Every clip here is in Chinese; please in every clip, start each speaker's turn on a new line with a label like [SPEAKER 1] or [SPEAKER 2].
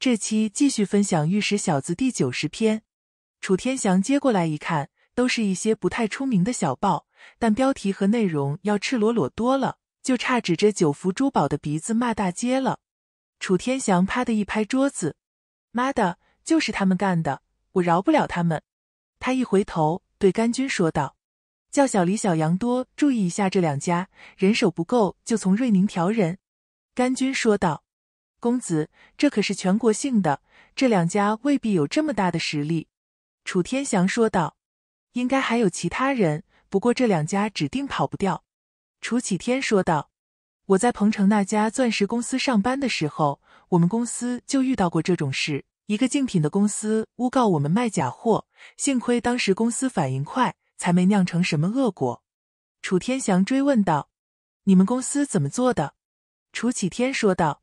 [SPEAKER 1] 这期继续分享《玉石小子》第九十篇。楚天祥接过来一看，都是一些不太出名的小报，但标题和内容要赤裸裸多了，就差指着九福珠宝的鼻子骂大街了。楚天祥啪的一拍桌子：“妈的，就是他们干的，我饶不了他们！”他一回头，对甘军说道：“叫小李、小杨多注意一下这两家，人手不够就从瑞宁调人。”甘军说道。公子，这可是全国性的，这两家未必有这么大的实力。”楚天祥说道，“应该还有其他人，不过这两家指定跑不掉。”楚启天说道，“我在鹏城那家钻石公司上班的时候，我们公司就遇到过这种事，一个竞品的公司诬告我们卖假货，幸亏当时公司反应快，才没酿成什么恶果。”楚天祥追问道，“你们公司怎么做的？”楚启天说道。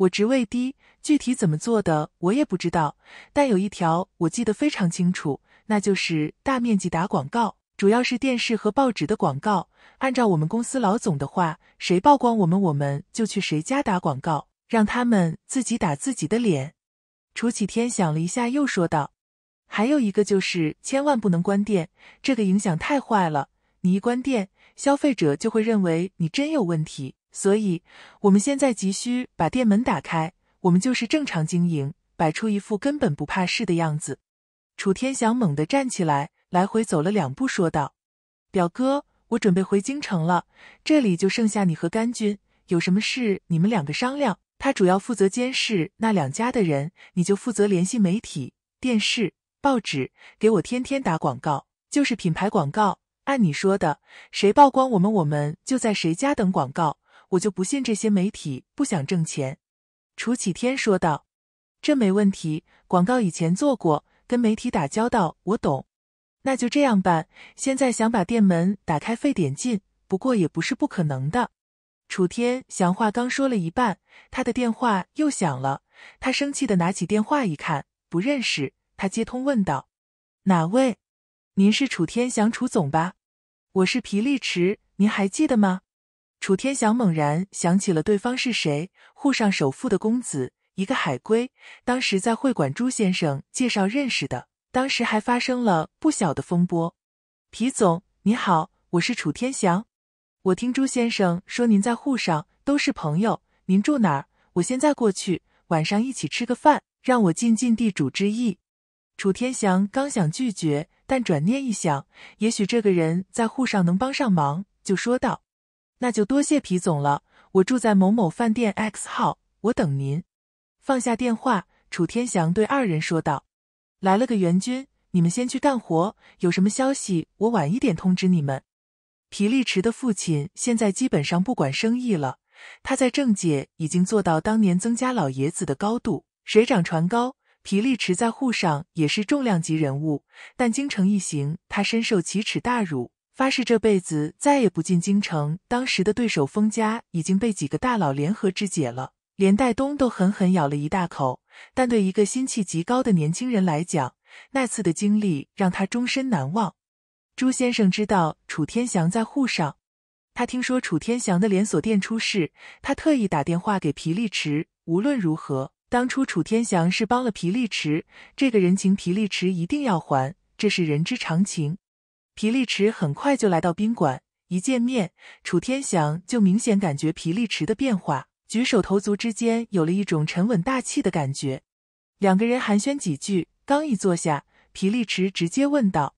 [SPEAKER 1] 我职位低，具体怎么做的我也不知道，但有一条我记得非常清楚，那就是大面积打广告，主要是电视和报纸的广告。按照我们公司老总的话，谁曝光我们，我们就去谁家打广告，让他们自己打自己的脸。楚启天想了一下，又说道：“还有一个就是千万不能关店，这个影响太坏了。你一关店，消费者就会认为你真有问题。”所以，我们现在急需把店门打开。我们就是正常经营，摆出一副根本不怕事的样子。楚天祥猛地站起来，来回走了两步，说道：“表哥，我准备回京城了，这里就剩下你和甘军，有什么事你们两个商量。他主要负责监视那两家的人，你就负责联系媒体、电视、报纸，给我天天打广告，就是品牌广告。按你说的，谁曝光我们，我们就在谁家等广告。”我就不信这些媒体不想挣钱。”楚启天说道，“这没问题，广告以前做过，跟媒体打交道我懂。那就这样办。现在想把店门打开费点劲，不过也不是不可能的。”楚天祥话刚说了一半，他的电话又响了。他生气的拿起电话一看，不认识。他接通问道：“哪位？您是楚天祥楚总吧？我是皮力池，您还记得吗？”楚天祥猛然想起了对方是谁，沪上首富的公子，一个海归，当时在会馆朱先生介绍认识的，当时还发生了不小的风波。皮总，你好，我是楚天祥。我听朱先生说您在沪上都是朋友，您住哪儿？我现在过去，晚上一起吃个饭，让我尽尽地主之谊。楚天祥刚想拒绝，但转念一想，也许这个人在沪上能帮上忙，就说道。那就多谢皮总了，我住在某某饭店 X 号，我等您。放下电话，楚天祥对二人说道：“来了个援军，你们先去干活，有什么消息我晚一点通知你们。”皮利池的父亲现在基本上不管生意了，他在政界已经做到当年曾家老爷子的高度，水涨船高，皮利池在沪上也是重量级人物，但京城一行他深受奇耻大辱。发誓这辈子再也不进京城。当时的对手封家已经被几个大佬联合肢解了，连戴东都狠狠咬了一大口。但对一个心气极高的年轻人来讲，那次的经历让他终身难忘。朱先生知道楚天祥在沪上，他听说楚天祥的连锁店出事，他特意打电话给皮利池。无论如何，当初楚天祥是帮了皮利池，这个人情皮利池一定要还，这是人之常情。皮利池很快就来到宾馆，一见面，楚天祥就明显感觉皮利池的变化，举手投足之间有了一种沉稳大气的感觉。两个人寒暄几句，刚一坐下，皮利池直接问道：“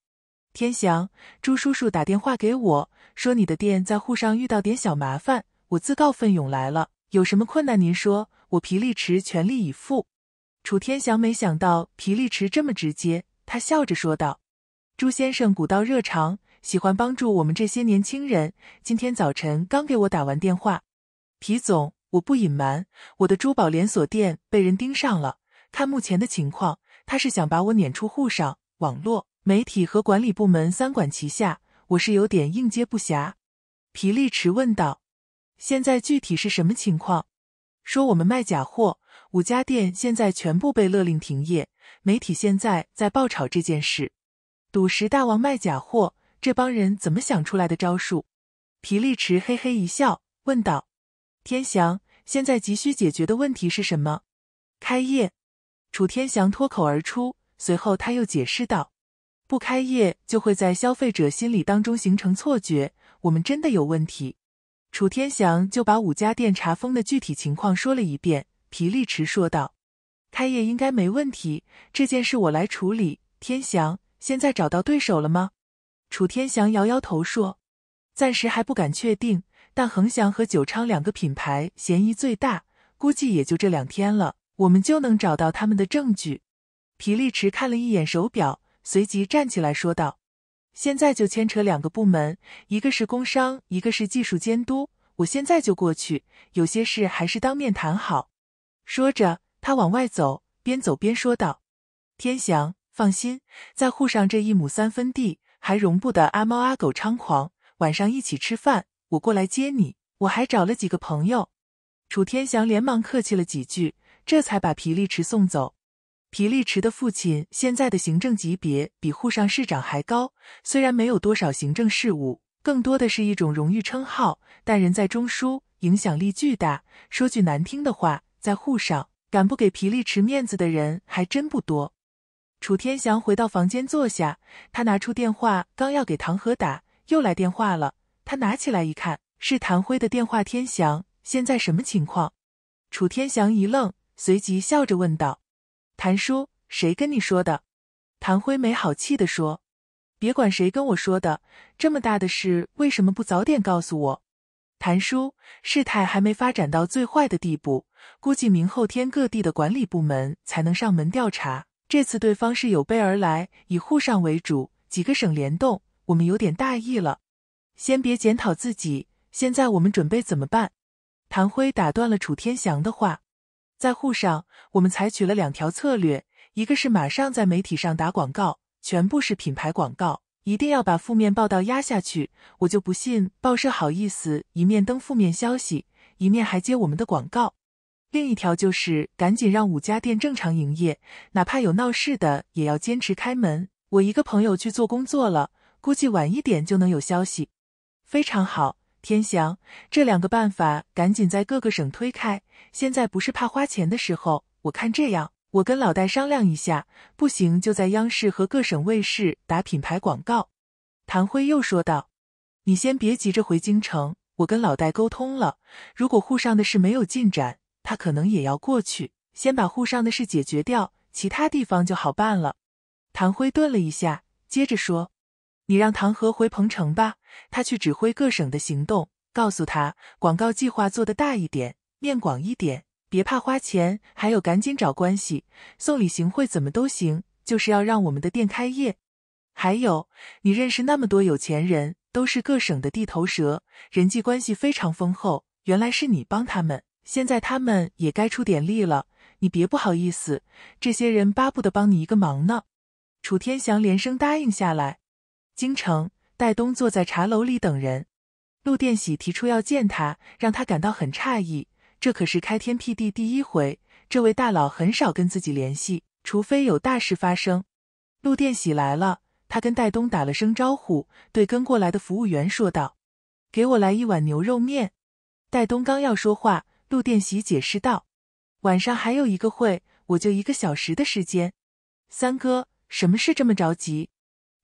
[SPEAKER 1] 天祥，朱叔叔打电话给我，说你的店在沪上遇到点小麻烦，我自告奋勇来了，有什么困难您说，我皮利池全力以赴。”楚天祥没想到皮利池这么直接，他笑着说道。朱先生古道热肠，喜欢帮助我们这些年轻人。今天早晨刚给我打完电话，皮总，我不隐瞒，我的珠宝连锁店被人盯上了。看目前的情况，他是想把我撵出沪上。网络媒体和管理部门三管齐下，我是有点应接不暇。皮利迟问道：“现在具体是什么情况？”“说我们卖假货，五家店现在全部被勒令停业，媒体现在在爆炒这件事。”赌石大王卖假货，这帮人怎么想出来的招数？皮利池嘿嘿一笑，问道：“天祥，现在急需解决的问题是什么？”开业。楚天祥脱口而出，随后他又解释道：“不开业就会在消费者心理当中形成错觉，我们真的有问题。”楚天祥就把五家店查封的具体情况说了一遍。皮利池说道：“开业应该没问题，这件事我来处理。”天祥。现在找到对手了吗？楚天祥摇摇头说：“暂时还不敢确定，但恒祥和九昌两个品牌嫌疑最大，估计也就这两天了，我们就能找到他们的证据。”皮利池看了一眼手表，随即站起来说道：“现在就牵扯两个部门，一个是工商，一个是技术监督。我现在就过去，有些事还是当面谈好。”说着，他往外走，边走边说道：“天祥。”放心，在沪上这一亩三分地还容不得阿猫阿狗猖狂。晚上一起吃饭，我过来接你。我还找了几个朋友。楚天祥连忙客气了几句，这才把皮利池送走。皮利池的父亲现在的行政级别比沪上市长还高，虽然没有多少行政事务，更多的是一种荣誉称号，但人在中枢，影响力巨大。说句难听的话，在沪上敢不给皮利池面子的人还真不多。楚天祥回到房间坐下，他拿出电话，刚要给唐河打，又来电话了。他拿起来一看，是谭辉的电话。天祥，现在什么情况？楚天祥一愣，随即笑着问道：“谭叔，谁跟你说的？”谭辉没好气的说：“别管谁跟我说的，这么大的事为什么不早点告诉我？”谭叔，事态还没发展到最坏的地步，估计明后天各地的管理部门才能上门调查。这次对方是有备而来，以沪上为主，几个省联动，我们有点大意了。先别检讨自己，现在我们准备怎么办？谭辉打断了楚天祥的话。在沪上，我们采取了两条策略，一个是马上在媒体上打广告，全部是品牌广告，一定要把负面报道压下去。我就不信报社好意思一面登负面消息，一面还接我们的广告。另一条就是赶紧让五家店正常营业，哪怕有闹事的也要坚持开门。我一个朋友去做工作了，估计晚一点就能有消息。非常好，天祥，这两个办法赶紧在各个省推开。现在不是怕花钱的时候。我看这样，我跟老戴商量一下，不行就在央视和各省卫视打品牌广告。谭辉又说道：“你先别急着回京城，我跟老戴沟通了，如果沪上的事没有进展。”他可能也要过去，先把沪上的事解决掉，其他地方就好办了。唐辉顿了一下，接着说：“你让唐河回彭城吧，他去指挥各省的行动。告诉他，广告计划做得大一点，面广一点，别怕花钱。还有，赶紧找关系，送礼行贿怎么都行，就是要让我们的店开业。还有，你认识那么多有钱人，都是各省的地头蛇，人际关系非常丰厚。原来是你帮他们。”现在他们也该出点力了，你别不好意思，这些人巴不得帮你一个忙呢。楚天祥连声答应下来。京城，戴东坐在茶楼里等人。陆殿喜提出要见他，让他感到很诧异，这可是开天辟地第一回，这位大佬很少跟自己联系，除非有大事发生。陆殿喜来了，他跟戴东打了声招呼，对跟过来的服务员说道：“给我来一碗牛肉面。”戴东刚要说话。陆殿喜解释道：“晚上还有一个会，我就一个小时的时间。”三哥，什么事这么着急？”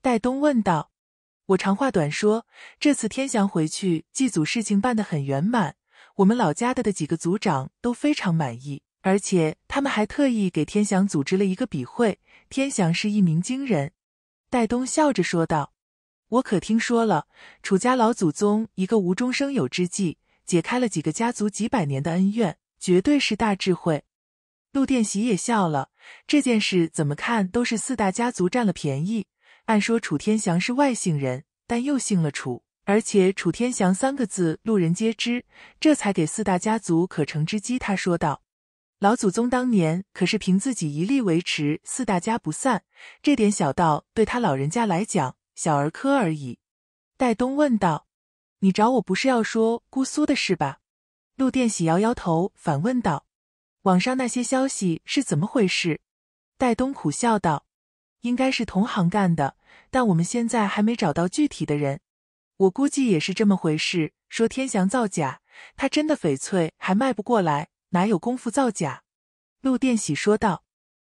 [SPEAKER 1] 戴东问道。“我长话短说，这次天祥回去祭祖，事情办得很圆满，我们老家的的几个族长都非常满意，而且他们还特意给天祥组织了一个笔会。天祥是一鸣惊人。”戴东笑着说道：“我可听说了，楚家老祖宗一个无中生有之计。”解开了几个家族几百年的恩怨，绝对是大智慧。陆殿喜也笑了。这件事怎么看都是四大家族占了便宜。按说楚天祥是外姓人，但又姓了楚，而且楚天祥三个字路人皆知，这才给四大家族可乘之机。他说道：“老祖宗当年可是凭自己一力维持四大家不散，这点小道对他老人家来讲小儿科而已。”戴东问道。你找我不是要说姑苏的事吧？陆殿喜摇摇头，反问道：“网上那些消息是怎么回事？”戴东苦笑道：“应该是同行干的，但我们现在还没找到具体的人。我估计也是这么回事。说天祥造假，他真的翡翠还卖不过来，哪有功夫造假？”陆殿喜说道：“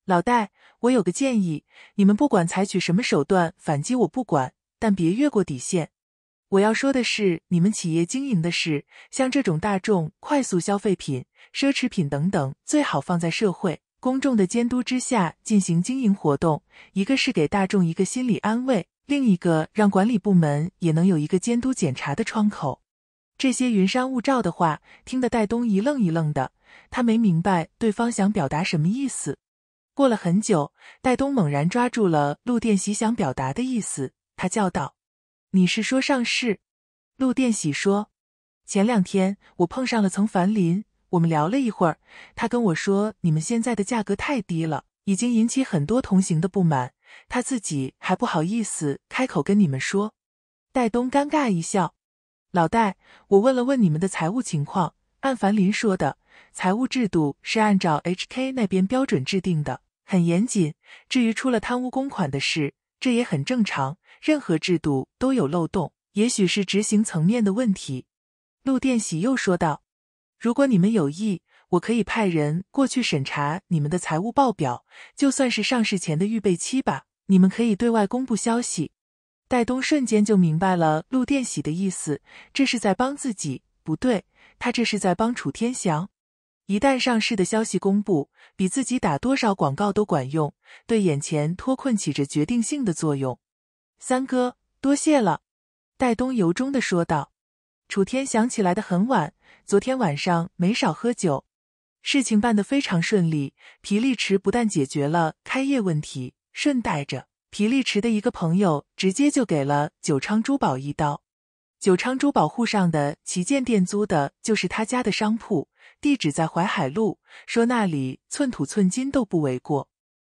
[SPEAKER 1] 老戴，我有个建议，你们不管采取什么手段反击，我不管，但别越过底线。”我要说的是，你们企业经营的是像这种大众、快速消费品、奢侈品等等，最好放在社会公众的监督之下进行经营活动。一个是给大众一个心理安慰，另一个让管理部门也能有一个监督检查的窗口。这些云山雾罩的话，听得戴东一愣一愣的，他没明白对方想表达什么意思。过了很久，戴东猛然抓住了陆殿喜想表达的意思，他叫道。你是说上市？陆殿喜说：“前两天我碰上了曾凡林，我们聊了一会儿。他跟我说，你们现在的价格太低了，已经引起很多同行的不满。他自己还不好意思开口跟你们说。”戴东尴尬一笑：“老戴，我问了问你们的财务情况，按凡林说的，财务制度是按照 HK 那边标准制定的，很严谨。至于出了贪污公款的事，这也很正常。”任何制度都有漏洞，也许是执行层面的问题。陆殿喜又说道：“如果你们有意，我可以派人过去审查你们的财务报表，就算是上市前的预备期吧。你们可以对外公布消息。”戴东瞬间就明白了陆殿喜的意思，这是在帮自己。不对，他这是在帮楚天祥。一旦上市的消息公布，比自己打多少广告都管用，对眼前脱困起着决定性的作用。三哥，多谢了。”戴东由衷的说道。楚天想起来的很晚，昨天晚上没少喝酒。事情办得非常顺利，皮力池不但解决了开业问题，顺带着，皮力池的一个朋友直接就给了九昌珠宝一刀。九昌珠宝户上的旗舰店租的就是他家的商铺，地址在淮海路，说那里寸土寸金都不为过。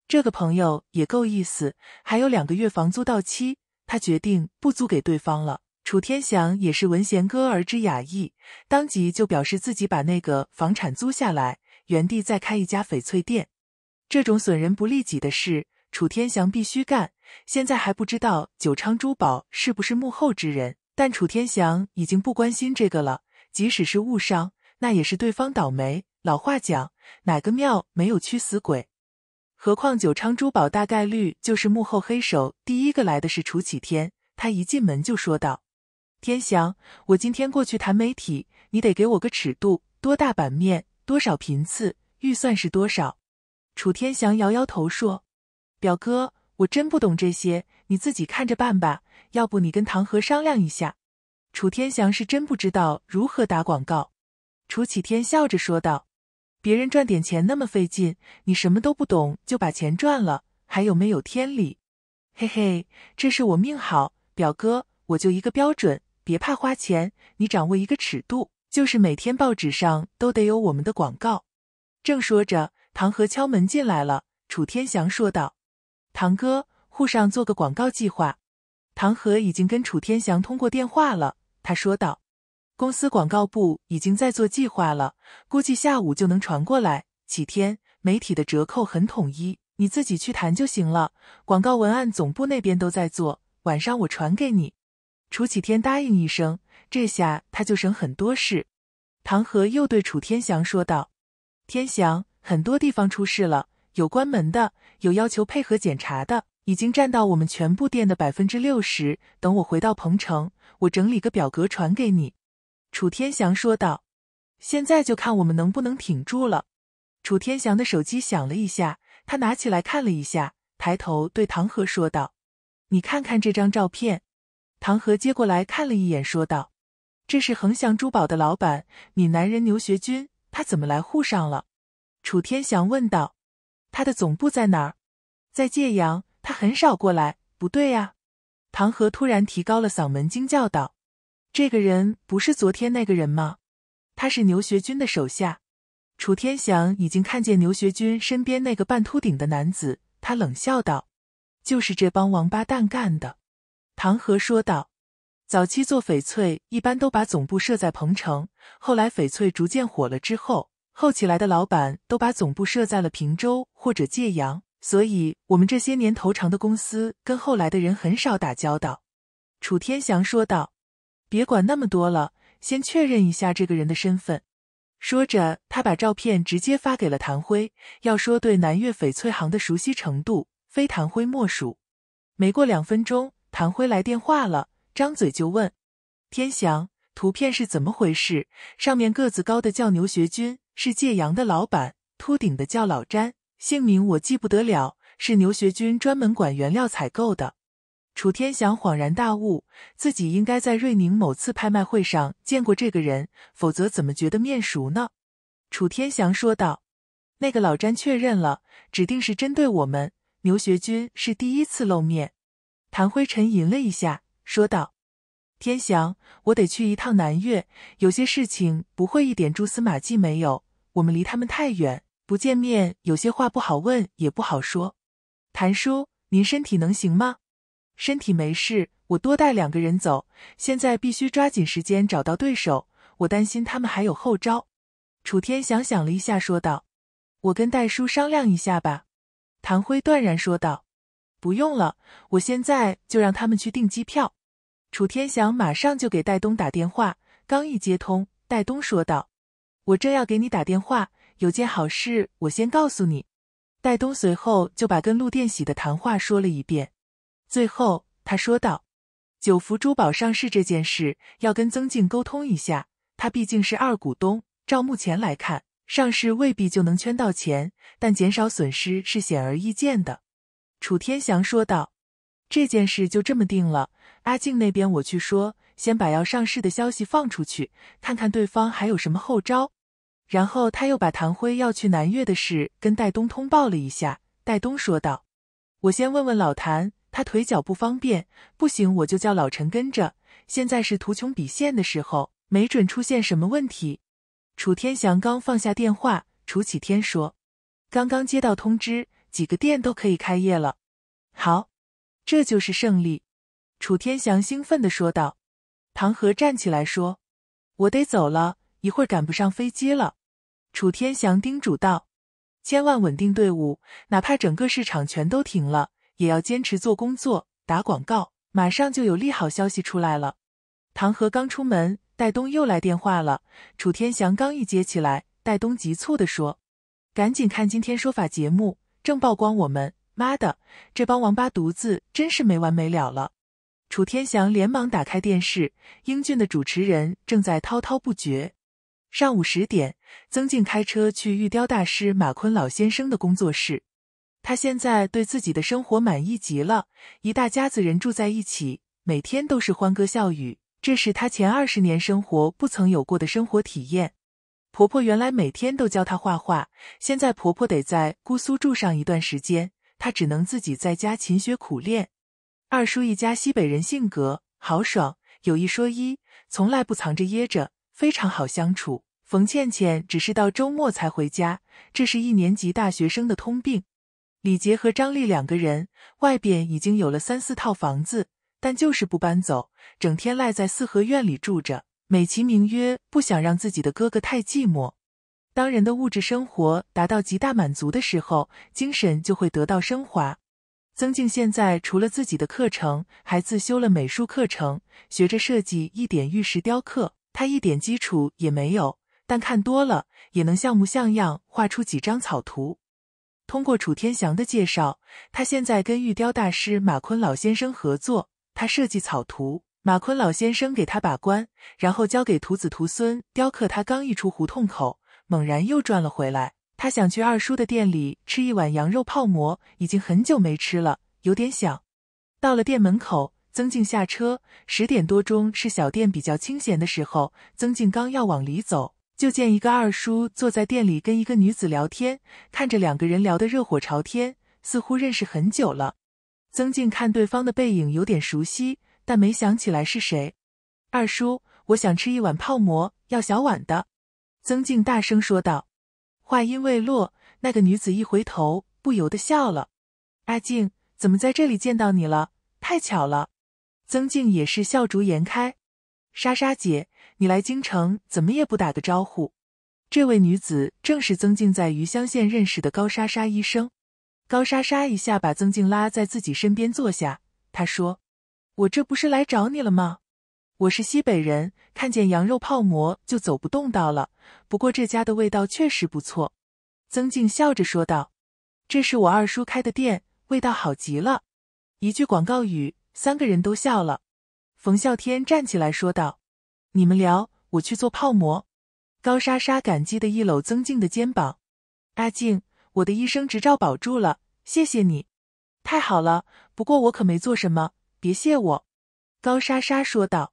[SPEAKER 1] 这个朋友也够意思，还有两个月房租到期，他决定不租给对方了。楚天祥也是闻贤歌而知雅意，当即就表示自己把那个房产租下来，原地再开一家翡翠店。这种损人不利己的事，楚天祥必须干。现在还不知道九昌珠宝是不是幕后之人，但楚天祥已经不关心这个了。即使是误伤，那也是对方倒霉。老话讲，哪个庙没有屈死鬼。何况九昌珠宝大概率就是幕后黑手。第一个来的是楚启天，他一进门就说道：“天祥，我今天过去谈媒体，你得给我个尺度，多大版面，多少频次，预算是多少？”楚天祥摇摇头说：“表哥，我真不懂这些，你自己看着办吧。要不你跟唐河商量一下。”楚天祥是真不知道如何打广告。楚启天笑着说道。别人赚点钱那么费劲，你什么都不懂就把钱赚了，还有没有天理？嘿嘿，这是我命好，表哥，我就一个标准，别怕花钱，你掌握一个尺度，就是每天报纸上都得有我们的广告。正说着，唐河敲门进来了。楚天祥说道：“堂哥，沪上做个广告计划。”唐河已经跟楚天祥通过电话了，他说道。公司广告部已经在做计划了，估计下午就能传过来。启天，媒体的折扣很统一，你自己去谈就行了。广告文案总部那边都在做，晚上我传给你。楚启天答应一声，这下他就省很多事。唐河又对楚天祥说道：“天祥，很多地方出事了，有关门的，有要求配合检查的，已经占到我们全部店的百分之六十。等我回到彭城，我整理个表格传给你。”楚天祥说道：“现在就看我们能不能挺住了。”楚天祥的手机响了一下，他拿起来看了一下，抬头对唐河说道：“你看看这张照片。”唐河接过来看了一眼，说道：“这是恒祥珠宝的老板，闽南人牛学军，他怎么来沪上了？”楚天祥问道：“他的总部在哪儿？在揭阳，他很少过来。不对呀！”唐河突然提高了嗓门，惊叫道。这个人不是昨天那个人吗？他是牛学军的手下。楚天祥已经看见牛学军身边那个半秃顶的男子，他冷笑道：“就是这帮王八蛋干的。”唐河说道：“早期做翡翠一般都把总部设在彭城，后来翡翠逐渐火了之后，后起来的老板都把总部设在了平州或者界阳，所以我们这些年投长的公司跟后来的人很少打交道。”楚天祥说道。别管那么多了，先确认一下这个人的身份。说着，他把照片直接发给了谭辉。要说对南岳翡翠行的熟悉程度，非谭辉莫属。没过两分钟，谭辉来电话了，张嘴就问：“天祥，图片是怎么回事？上面个子高的叫牛学军，是界阳的老板；秃顶的叫老詹，姓名我记不得了，是牛学军专门管原料采购的。”楚天祥恍然大悟，自己应该在瑞宁某次拍卖会上见过这个人，否则怎么觉得面熟呢？楚天祥说道：“那个老詹确认了，指定是针对我们。牛学军是第一次露面。”谭辉沉吟了一下，说道：“天祥，我得去一趟南岳，有些事情不会一点蛛丝马迹没有。我们离他们太远，不见面，有些话不好问，也不好说。谭叔，您身体能行吗？”身体没事，我多带两个人走。现在必须抓紧时间找到对手，我担心他们还有后招。楚天祥想了一下，说道：“我跟戴叔商量一下吧。”唐辉断然说道：“不用了，我现在就让他们去订机票。”楚天祥马上就给戴东打电话，刚一接通，戴东说道：“我正要给你打电话，有件好事，我先告诉你。”戴东随后就把跟陆殿喜的谈话说了一遍。最后，他说道：“九福珠宝上市这件事要跟曾静沟通一下，他毕竟是二股东。照目前来看，上市未必就能圈到钱，但减少损失是显而易见的。”楚天祥说道：“这件事就这么定了。阿静那边我去说，先把要上市的消息放出去，看看对方还有什么后招。”然后他又把谭辉要去南越的事跟戴东通报了一下。戴东说道：“我先问问老谭。”他腿脚不方便，不行我就叫老陈跟着。现在是图穷匕现的时候，没准出现什么问题。楚天祥刚放下电话，楚启天说：“刚刚接到通知，几个店都可以开业了。”好，这就是胜利。”楚天祥兴奋的说道。唐河站起来说：“我得走了，一会儿赶不上飞机了。”楚天祥叮嘱道：“千万稳定队伍，哪怕整个市场全都停了。”也要坚持做工作，打广告。马上就有利好消息出来了。唐河刚出门，戴东又来电话了。楚天祥刚一接起来，戴东急促的说：“赶紧看今天说法节目，正曝光我们。妈的，这帮王八犊子真是没完没了了。”楚天祥连忙打开电视，英俊的主持人正在滔滔不绝。上午十点，曾静开车去玉雕大师马坤老先生的工作室。她现在对自己的生活满意极了，一大家子人住在一起，每天都是欢歌笑语，这是她前二十年生活不曾有过的生活体验。婆婆原来每天都教她画画，现在婆婆得在姑苏住上一段时间，她只能自己在家勤学苦练。二叔一家西北人，性格豪爽，有一说一，从来不藏着掖着，非常好相处。冯倩倩只是到周末才回家，这是一年级大学生的通病。李杰和张丽两个人外边已经有了三四套房子，但就是不搬走，整天赖在四合院里住着，美其名曰不想让自己的哥哥太寂寞。当人的物质生活达到极大满足的时候，精神就会得到升华。曾静现在除了自己的课程，还自修了美术课程，学着设计一点玉石雕刻。他一点基础也没有，但看多了也能像模像样画出几张草图。通过楚天祥的介绍，他现在跟玉雕大师马坤老先生合作。他设计草图，马坤老先生给他把关，然后交给徒子徒孙雕刻。他刚一出胡同口，猛然又转了回来。他想去二叔的店里吃一碗羊肉泡馍，已经很久没吃了，有点想。到了店门口，曾静下车。十点多钟是小店比较清闲的时候。曾静刚要往里走。就见一个二叔坐在店里跟一个女子聊天，看着两个人聊得热火朝天，似乎认识很久了。曾静看对方的背影有点熟悉，但没想起来是谁。二叔，我想吃一碗泡馍，要小碗的。曾静大声说道。话音未落，那个女子一回头，不由得笑了。阿静，怎么在这里见到你了？太巧了。曾静也是笑逐颜开。莎莎姐。你来京城怎么也不打个招呼？这位女子正是曾静在余乡县认识的高莎莎医生。高莎莎一下把曾静拉在自己身边坐下，她说：“我这不是来找你了吗？我是西北人，看见羊肉泡馍就走不动道了。不过这家的味道确实不错。”曾静笑着说道：“这是我二叔开的店，味道好极了。”一句广告语，三个人都笑了。冯孝天站起来说道。你们聊，我去做泡馍。高莎莎感激的一搂曾静的肩膀：“阿静，我的医生执照保住了，谢谢你！太好了，不过我可没做什么，别谢我。”高莎莎说道：“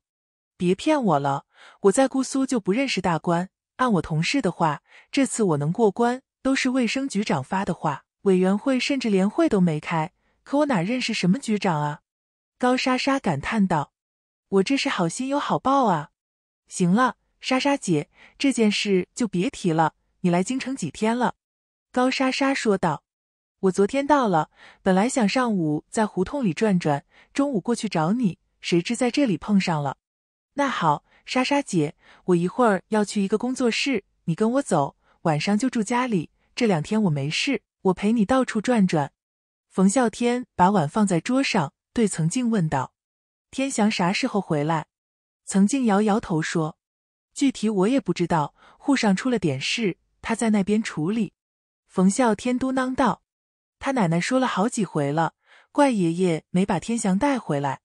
[SPEAKER 1] 别骗我了，我在姑苏就不认识大官。按我同事的话，这次我能过关，都是卫生局长发的话，委员会甚至连会都没开。可我哪认识什么局长啊？”高莎莎感叹道：“我这是好心有好报啊！”行了，莎莎姐，这件事就别提了。你来京城几天了？高莎莎说道：“我昨天到了，本来想上午在胡同里转转，中午过去找你，谁知在这里碰上了。”那好，莎莎姐，我一会儿要去一个工作室，你跟我走，晚上就住家里。这两天我没事，我陪你到处转转。冯笑天把碗放在桌上，对曾静问道：“天祥啥时候回来？”曾静摇摇头说：“具体我也不知道，沪上出了点事，他在那边处理。”冯孝天嘟囔道：“他奶奶说了好几回了，怪爷爷没把天祥带回来。”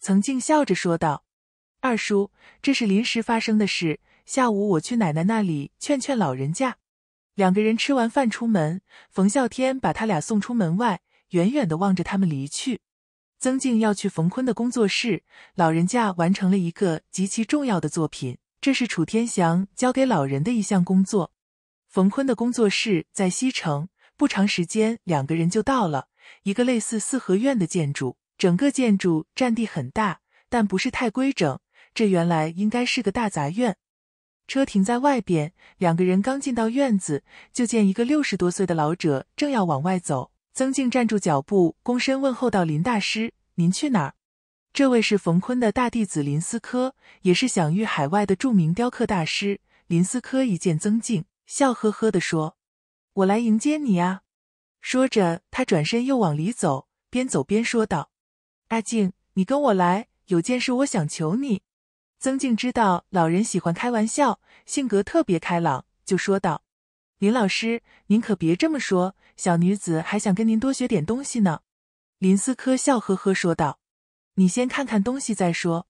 [SPEAKER 1] 曾静笑着说道：“二叔，这是临时发生的事，下午我去奶奶那里劝劝老人家。”两个人吃完饭出门，冯孝天把他俩送出门外，远远的望着他们离去。曾静要去冯坤的工作室，老人家完成了一个极其重要的作品，这是楚天祥交给老人的一项工作。冯坤的工作室在西城，不长时间，两个人就到了一个类似四合院的建筑。整个建筑占地很大，但不是太规整，这原来应该是个大杂院。车停在外边，两个人刚进到院子，就见一个六十多岁的老者正要往外走。曾静站住脚步，躬身问候道：“林大师，您去哪儿？”这位是冯坤的大弟子林思科，也是享誉海外的著名雕刻大师。林思科一见曾静，笑呵呵的说：“我来迎接你啊！”说着，他转身又往里走，边走边说道：“阿静，你跟我来，有件事我想求你。”曾静知道老人喜欢开玩笑，性格特别开朗，就说道。林老师，您可别这么说，小女子还想跟您多学点东西呢。”林思科笑呵呵说道，“你先看看东西再说。”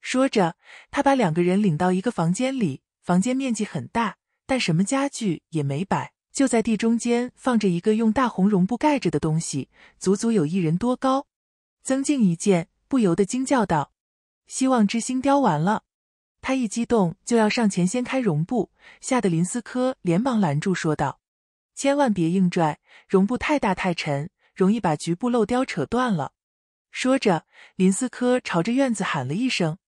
[SPEAKER 1] 说着，他把两个人领到一个房间里。房间面积很大，但什么家具也没摆，就在地中间放着一个用大红绒布盖着的东西，足足有一人多高。曾静一见，不由得惊叫道：“希望之星雕完了。”他一激动就要上前掀开绒布，吓得林思科连忙拦住，说道：“千万别硬拽，绒布太大太沉，容易把局部漏雕扯断了。”说着，林思科朝着院子喊了一声：“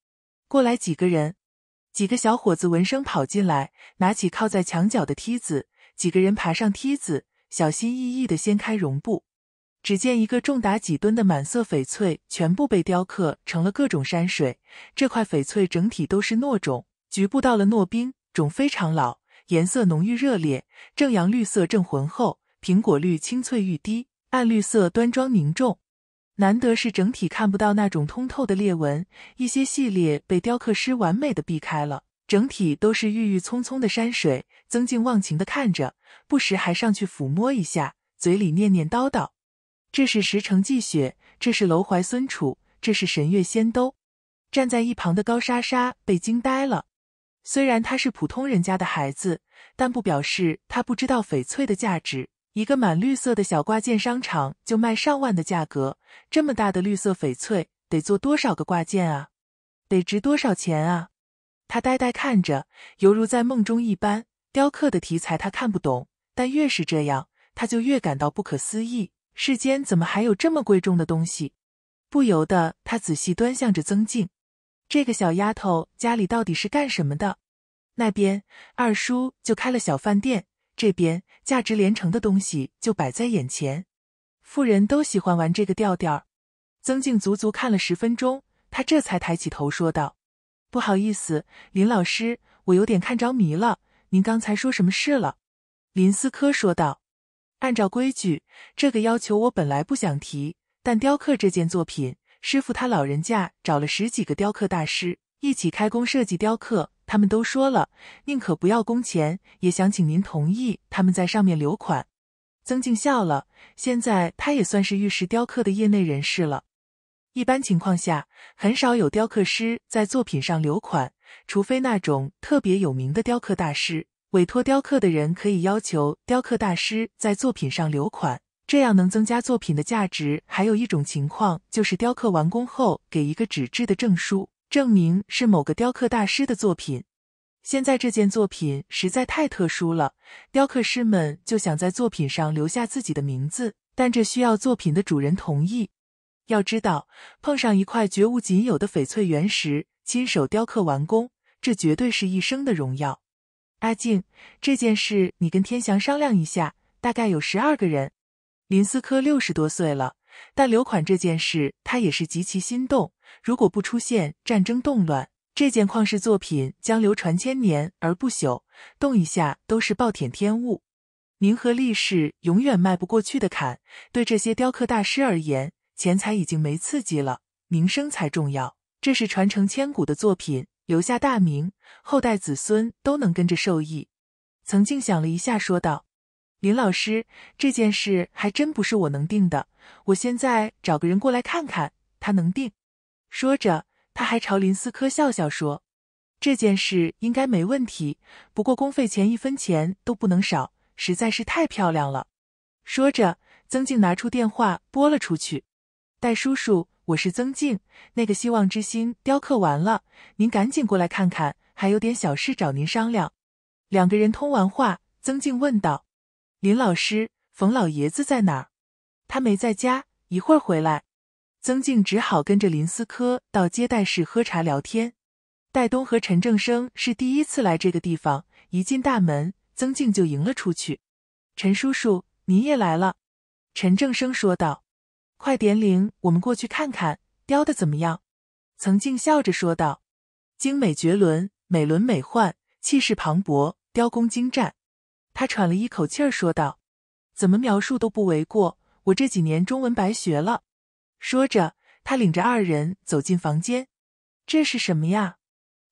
[SPEAKER 1] 过来几个人！”几个小伙子闻声跑进来，拿起靠在墙角的梯子，几个人爬上梯子，小心翼翼的掀开绒布。只见一个重达几吨的满色翡翠，全部被雕刻成了各种山水。这块翡翠整体都是糯种，局部到了糯冰种，非常老，颜色浓郁热烈，正阳绿色正浑厚，苹果绿清翠欲滴，暗绿色端庄凝重。难得是整体看不到那种通透的裂纹，一些细裂被雕刻师完美的避开了。整体都是郁郁葱葱的山水，曾静忘情的看着，不时还上去抚摸一下，嘴里念念叨叨。这是石城季雪，这是楼怀孙楚，这是神月仙都。站在一旁的高莎莎被惊呆了。虽然她是普通人家的孩子，但不表示她不知道翡翠的价值。一个满绿色的小挂件，商场就卖上万的价格。这么大的绿色翡翠，得做多少个挂件啊？得值多少钱啊？他呆呆看着，犹如在梦中一般。雕刻的题材他看不懂，但越是这样，他就越感到不可思议。世间怎么还有这么贵重的东西？不由得他仔细端详着曾静，这个小丫头家里到底是干什么的？那边二叔就开了小饭店，这边价值连城的东西就摆在眼前，富人都喜欢玩这个调调。曾静足足看了十分钟，他这才抬起头说道：“不好意思，林老师，我有点看着迷了。您刚才说什么事了？”林思科说道。按照规矩，这个要求我本来不想提，但雕刻这件作品，师傅他老人家找了十几个雕刻大师一起开工设计雕刻，他们都说了，宁可不要工钱，也想请您同意他们在上面留款。曾静笑了，现在他也算是玉石雕刻的业内人士了，一般情况下，很少有雕刻师在作品上留款，除非那种特别有名的雕刻大师。委托雕刻的人可以要求雕刻大师在作品上留款，这样能增加作品的价值。还有一种情况就是雕刻完工后给一个纸质的证书，证明是某个雕刻大师的作品。现在这件作品实在太特殊了，雕刻师们就想在作品上留下自己的名字，但这需要作品的主人同意。要知道，碰上一块绝无仅有的翡翠原石，亲手雕刻完工，这绝对是一生的荣耀。阿静，这件事你跟天祥商量一下，大概有十二个人。林思科六十多岁了，但留款这件事他也是极其心动。如果不出现战争动乱，这件旷世作品将流传千年而不朽，动一下都是暴殄天物。名和利是永远迈不过去的坎。对这些雕刻大师而言，钱财已经没刺激了，名声才重要。这是传承千古的作品。留下大名，后代子孙都能跟着受益。曾静想了一下，说道：“林老师，这件事还真不是我能定的。我现在找个人过来看看，他能定。”说着，他还朝林思科笑笑说：“这件事应该没问题，不过公费钱一分钱都不能少，实在是太漂亮了。”说着，曾静拿出电话拨了出去，戴叔叔。我是曾静，那个希望之星雕刻完了，您赶紧过来看看，还有点小事找您商量。两个人通完话，曾静问道：“林老师，冯老爷子在哪儿？”“他没在家，一会儿回来。”曾静只好跟着林思科到接待室喝茶聊天。戴东和陈正生是第一次来这个地方，一进大门，曾静就迎了出去。“陈叔叔，您也来了。”陈正生说道。快点领我们过去看看雕的怎么样。”曾静笑着说道，“精美绝伦，美轮美奂，气势磅礴，雕工精湛。”他喘了一口气儿说道，“怎么描述都不为过，我这几年中文白学了。”说着，他领着二人走进房间。“这是什么呀？”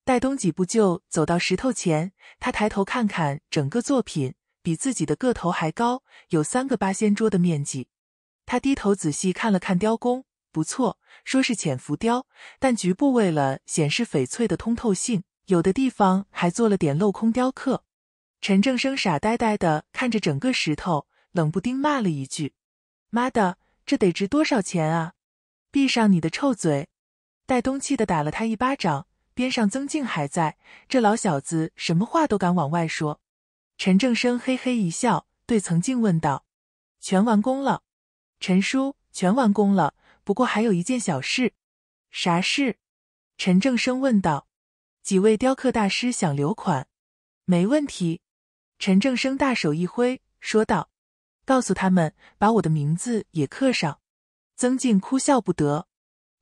[SPEAKER 1] 戴东几步就走到石头前，他抬头看看整个作品，比自己的个头还高，有三个八仙桌的面积。他低头仔细看了看雕工，不错，说是浅浮雕，但局部为了显示翡翠的通透性，有的地方还做了点镂空雕刻。陈正生傻呆呆的看着整个石头，冷不丁骂了一句：“妈的，这得值多少钱啊！”闭上你的臭嘴！戴东气的打了他一巴掌。边上曾静还在，这老小子什么话都敢往外说。陈正生嘿嘿一笑，对曾静问道：“全完工了？”陈叔全完工了，不过还有一件小事。啥事？陈正生问道。几位雕刻大师想留款，没问题。陈正生大手一挥说道：“告诉他们，把我的名字也刻上。”曾静哭笑不得。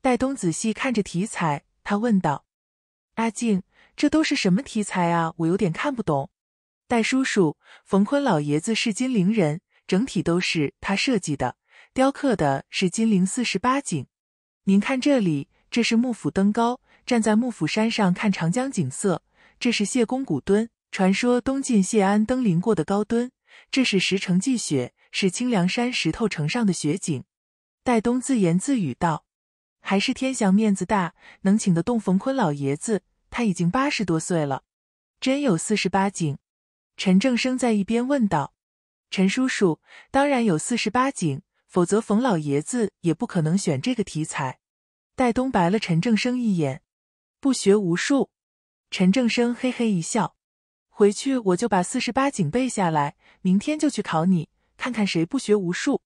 [SPEAKER 1] 戴东仔细看着题材，他问道：“阿静，这都是什么题材啊？我有点看不懂。”戴叔叔，冯坤老爷子是金陵人，整体都是他设计的。雕刻的是金陵四十八景，您看这里，这是幕府登高，站在幕府山上看长江景色；这是谢公古墩，传说东晋谢安登临过的高墩；这是石城霁雪，是清凉山石头城上的雪景。戴东自言自语道：“还是天祥面子大，能请得动冯坤老爷子，他已经八十多岁了，真有四十八景。”陈正生在一边问道：“陈叔叔，当然有四十八景。”否则，冯老爷子也不可能选这个题材。戴东白了陈正生一眼，不学无术。陈正生嘿嘿一笑，回去我就把四十八景背下来，明天就去考你，看看谁不学无术。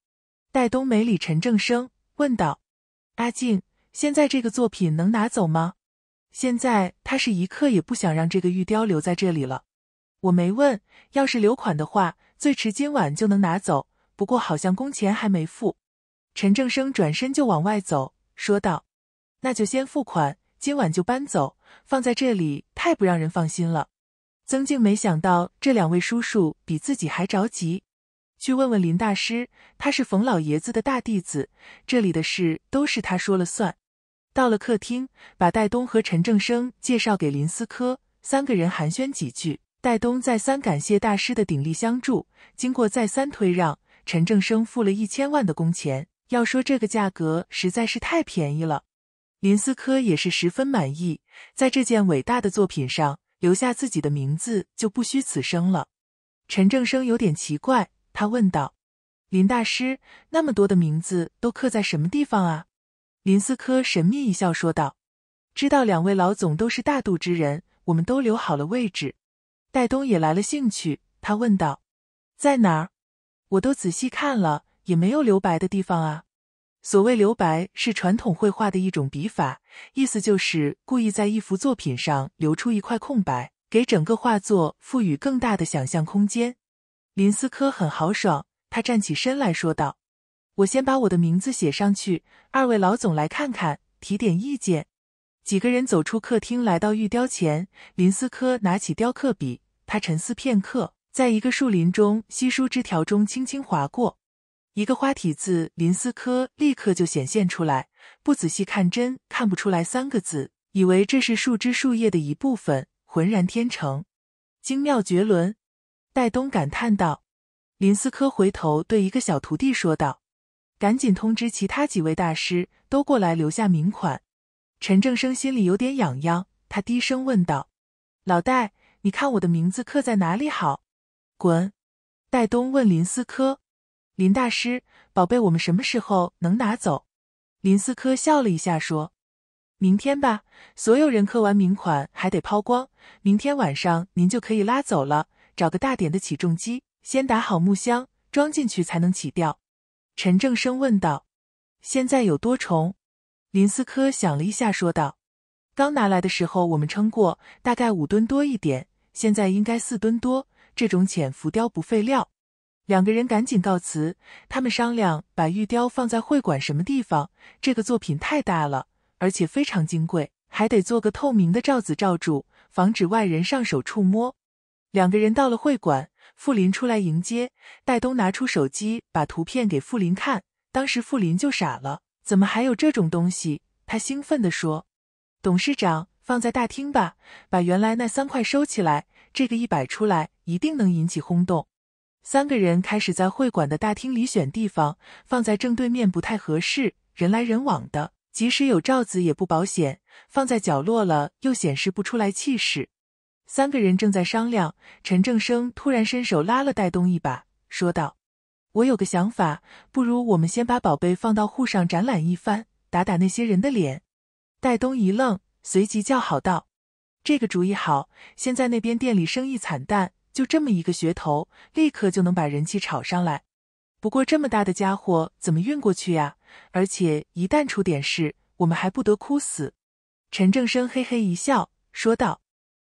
[SPEAKER 1] 戴东没理陈正生，问道：“阿静，现在这个作品能拿走吗？”现在他是一刻也不想让这个玉雕留在这里了。我没问，要是留款的话，最迟今晚就能拿走。不过好像工钱还没付，陈正生转身就往外走，说道：“那就先付款，今晚就搬走，放在这里太不让人放心了。”曾静没想到这两位叔叔比自己还着急，去问问林大师，他是冯老爷子的大弟子，这里的事都是他说了算。到了客厅，把戴东和陈正生介绍给林思科，三个人寒暄几句，戴东再三感谢大师的鼎力相助，经过再三推让。陈正生付了一千万的工钱，要说这个价格实在是太便宜了。林思科也是十分满意，在这件伟大的作品上留下自己的名字就不虚此生了。陈正生有点奇怪，他问道：“林大师，那么多的名字都刻在什么地方啊？”林思科神秘一笑说道：“知道两位老总都是大度之人，我们都留好了位置。”戴东也来了兴趣，他问道：“在哪儿？”我都仔细看了，也没有留白的地方啊。所谓留白，是传统绘画的一种笔法，意思就是故意在一幅作品上留出一块空白，给整个画作赋予更大的想象空间。林思科很豪爽，他站起身来说道：“我先把我的名字写上去，二位老总来看看，提点意见。”几个人走出客厅，来到玉雕前，林思科拿起雕刻笔，他沉思片刻。在一个树林中，稀疏枝条中轻轻划过，一个花体字“林思科”立刻就显现出来。不仔细看真看不出来三个字，以为这是树枝树叶的一部分，浑然天成，精妙绝伦。戴东感叹道：“林思科回头对一个小徒弟说道，赶紧通知其他几位大师都过来留下名款。”陈正生心里有点痒痒，他低声问道：“老戴，你看我的名字刻在哪里好？”滚！戴东问林思科：“林大师，宝贝，我们什么时候能拿走？”林思科笑了一下说：“明天吧。所有人刻完名款还得抛光，明天晚上您就可以拉走了。找个大点的起重机，先打好木箱装进去才能起吊。”陈正生问道：“现在有多重？”林思科想了一下说道：“刚拿来的时候我们称过，大概五吨多一点。现在应该四吨多。”这种浅浮雕不废料，两个人赶紧告辞。他们商量把玉雕放在会馆什么地方。这个作品太大了，而且非常金贵，还得做个透明的罩子罩住，防止外人上手触摸。两个人到了会馆，傅林出来迎接。戴东拿出手机，把图片给傅林看。当时傅林就傻了，怎么还有这种东西？他兴奋地说：“董事长放在大厅吧，把原来那三块收起来。”这个一摆出来，一定能引起轰动。三个人开始在会馆的大厅里选地方，放在正对面不太合适，人来人往的，即使有罩子也不保险；放在角落了，又显示不出来气势。三个人正在商量，陈正生突然伸手拉了戴东一把，说道：“我有个想法，不如我们先把宝贝放到户上展览一番，打打那些人的脸。”戴东一愣，随即叫好道。这个主意好，现在那边店里生意惨淡，就这么一个噱头，立刻就能把人气炒上来。不过这么大的家伙怎么运过去呀？而且一旦出点事，我们还不得哭死？陈正生嘿嘿一笑说道：“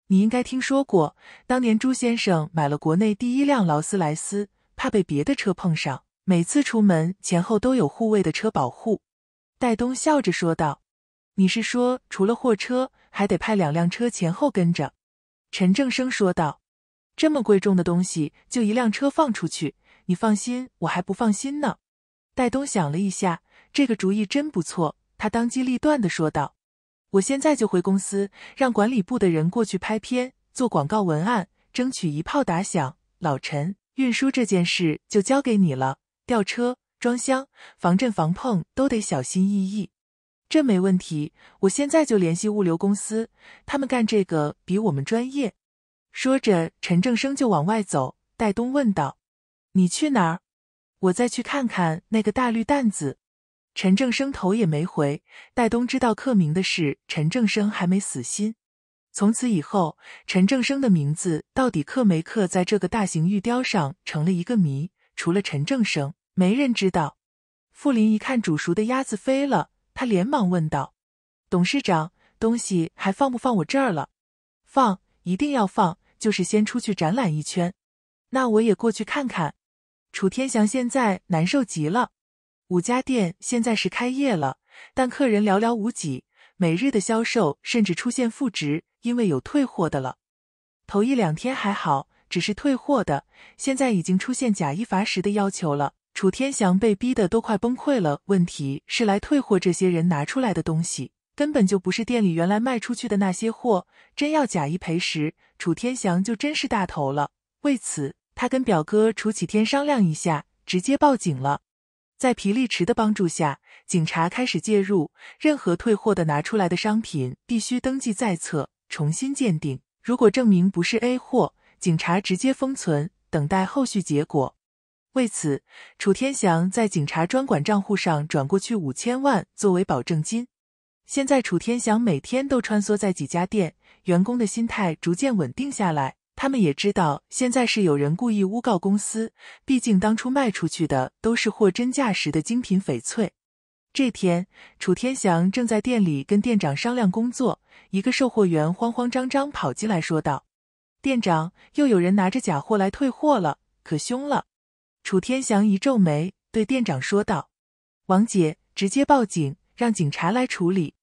[SPEAKER 1] 你应该听说过，当年朱先生买了国内第一辆劳斯莱斯，怕被别的车碰上，每次出门前后都有护卫的车保护。”戴东笑着说道：“你是说除了货车？”还得派两辆车前后跟着。”陈正生说道，“这么贵重的东西，就一辆车放出去，你放心，我还不放心呢。”戴东想了一下，这个主意真不错，他当机立断的说道：“我现在就回公司，让管理部的人过去拍片、做广告文案，争取一炮打响。老陈，运输这件事就交给你了，吊车、装箱、防震、防碰都得小心翼翼。”这没问题，我现在就联系物流公司，他们干这个比我们专业。说着，陈正生就往外走。戴东问道：“你去哪儿？”“我再去看看那个大绿蛋子。”陈正生头也没回。戴东知道刻名的事，陈正生还没死心。从此以后，陈正生的名字到底刻没刻在这个大型玉雕上成了一个谜，除了陈正生，没人知道。傅林一看煮熟的鸭子飞了。他连忙问道：“董事长，东西还放不放我这儿了？放，一定要放。就是先出去展览一圈，那我也过去看看。”楚天祥现在难受极了。五家店现在是开业了，但客人寥寥无几，每日的销售甚至出现负值，因为有退货的了。头一两天还好，只是退货的，现在已经出现假一罚十的要求了。楚天祥被逼得都快崩溃了。问题是来退货这些人拿出来的东西，根本就不是店里原来卖出去的那些货。真要假一赔十，楚天祥就真是大头了。为此，他跟表哥楚启天商量一下，直接报警了。在皮利池的帮助下，警察开始介入。任何退货的拿出来的商品必须登记在册，重新鉴定。如果证明不是 A 货，警察直接封存，等待后续结果。为此，楚天祥在警察专管账户上转过去五千万作为保证金。现在楚天祥每天都穿梭在几家店，员工的心态逐渐稳定下来。他们也知道现在是有人故意诬告公司，毕竟当初卖出去的都是货真价实的精品翡翠。这天，楚天祥正在店里跟店长商量工作，一个售货员慌慌张张跑进来说道：“店长，又有人拿着假货来退货了，可凶了。”楚天祥一皱眉，对店长说道：“王姐，直接报警，让警察来处理。”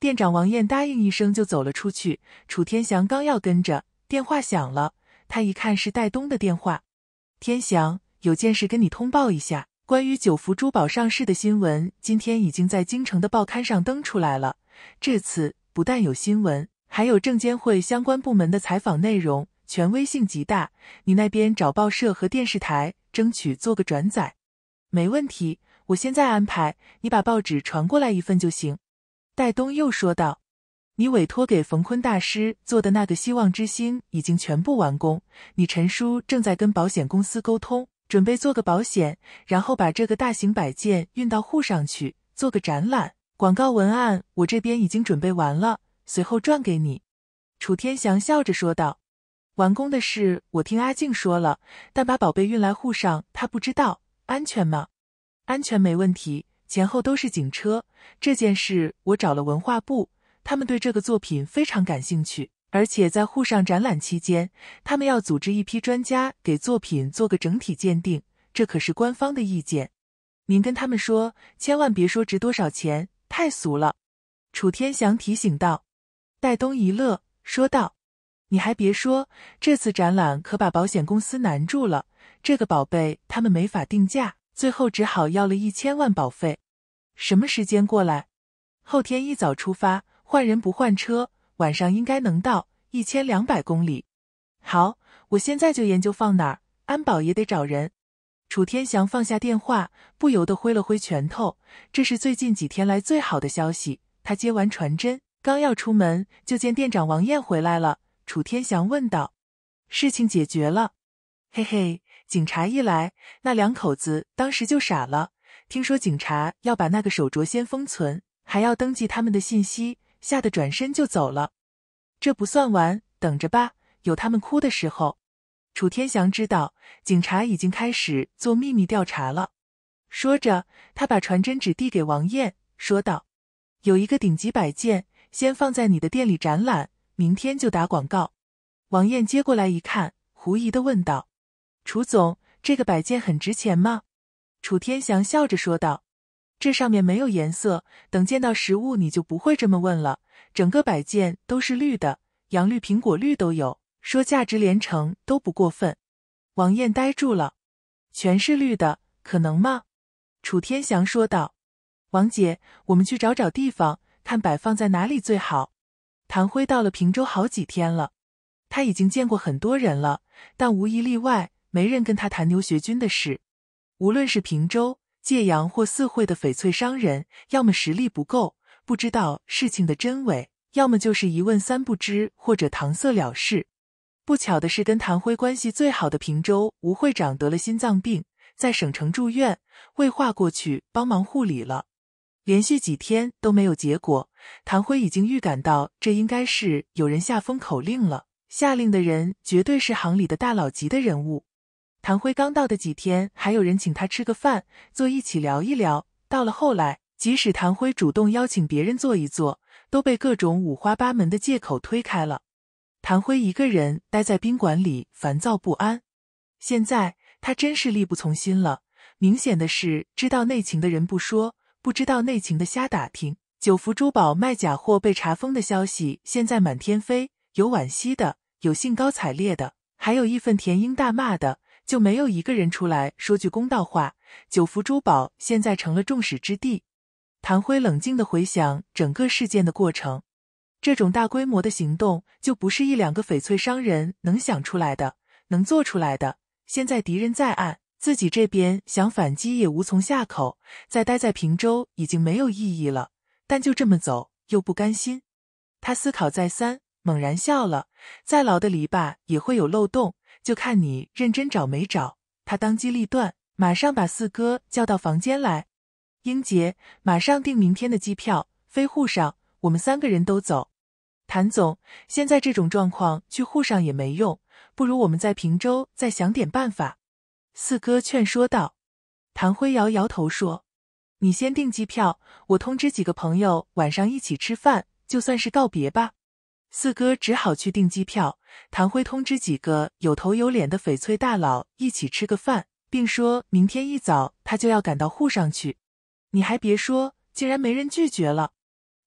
[SPEAKER 1] 店长王艳答应一声，就走了出去。楚天祥刚要跟着，电话响了。他一看是戴东的电话：“天祥，有件事跟你通报一下。关于九福珠宝上市的新闻，今天已经在京城的报刊上登出来了。这次不但有新闻，还有证监会相关部门的采访内容，权威性极大。你那边找报社和电视台。”争取做个转载，没问题。我现在安排，你把报纸传过来一份就行。戴东又说道：“你委托给冯坤大师做的那个希望之星已经全部完工，你陈叔正在跟保险公司沟通，准备做个保险，然后把这个大型摆件运到沪上去做个展览。广告文案我这边已经准备完了，随后转给你。”楚天祥笑着说道。完工的事我听阿静说了，但把宝贝运来沪上，她不知道安全吗？安全没问题，前后都是警车。这件事我找了文化部，他们对这个作品非常感兴趣，而且在沪上展览期间，他们要组织一批专家给作品做个整体鉴定，这可是官方的意见。您跟他们说，千万别说值多少钱，太俗了。”楚天祥提醒道。戴东一乐说道。你还别说，这次展览可把保险公司难住了。这个宝贝他们没法定价，最后只好要了一千万保费。什么时间过来？后天一早出发，换人不换车，晚上应该能到一千两百公里。好，我现在就研究放哪儿，安保也得找人。楚天祥放下电话，不由得挥了挥拳头。这是最近几天来最好的消息。他接完传真，刚要出门，就见店长王艳回来了。楚天祥问道：“事情解决了？嘿嘿，警察一来，那两口子当时就傻了。听说警察要把那个手镯先封存，还要登记他们的信息，吓得转身就走了。这不算完，等着吧，有他们哭的时候。”楚天祥知道警察已经开始做秘密调查了，说着，他把传真纸递给王艳，说道：“有一个顶级摆件，先放在你的店里展览。”明天就打广告。王艳接过来一看，狐疑的问道：“楚总，这个摆件很值钱吗？”楚天祥笑着说道：“这上面没有颜色，等见到实物你就不会这么问了。整个摆件都是绿的，洋绿、苹果绿都有，说价值连城都不过分。”王艳呆住了：“全是绿的，可能吗？”楚天祥说道：“王姐，我们去找找地方，看摆放在哪里最好。”谭辉到了平州好几天了，他已经见过很多人了，但无一例外，没人跟他谈牛学军的事。无论是平州、界阳或四会的翡翠商人，要么实力不够，不知道事情的真伪，要么就是一问三不知，或者搪塞了事。不巧的是，跟谭辉关系最好的平州吴会长得了心脏病，在省城住院，魏化过去帮忙护理了。连续几天都没有结果，谭辉已经预感到这应该是有人下封口令了。下令的人绝对是行里的大佬级的人物。谭辉刚到的几天，还有人请他吃个饭，坐一起聊一聊。到了后来，即使谭辉主动邀请别人坐一坐，都被各种五花八门的借口推开了。谭辉一个人待在宾馆里，烦躁不安。现在他真是力不从心了。明显的是，知道内情的人不说。不知道内情的瞎打听，九福珠宝卖假货被查封的消息现在满天飞，有惋惜的，有兴高采烈的，还有义愤填膺大骂的，就没有一个人出来说句公道话。九福珠宝现在成了众矢之的。谭辉冷静的回想整个事件的过程，这种大规模的行动就不是一两个翡翠商人能想出来的，能做出来的。现在敌人在暗。自己这边想反击也无从下口，再待在平州已经没有意义了。但就这么走又不甘心，他思考再三，猛然笑了。再牢的篱笆也会有漏洞，就看你认真找没找。他当机立断，马上把四哥叫到房间来。英杰，马上订明天的机票，飞沪上，我们三个人都走。谭总，现在这种状况去沪上也没用，不如我们在平州再想点办法。四哥劝说道，谭辉摇摇头说：“你先订机票，我通知几个朋友晚上一起吃饭，就算是告别吧。”四哥只好去订机票。谭辉通知几个有头有脸的翡翠大佬一起吃个饭，并说明天一早他就要赶到沪上去。你还别说，竟然没人拒绝了。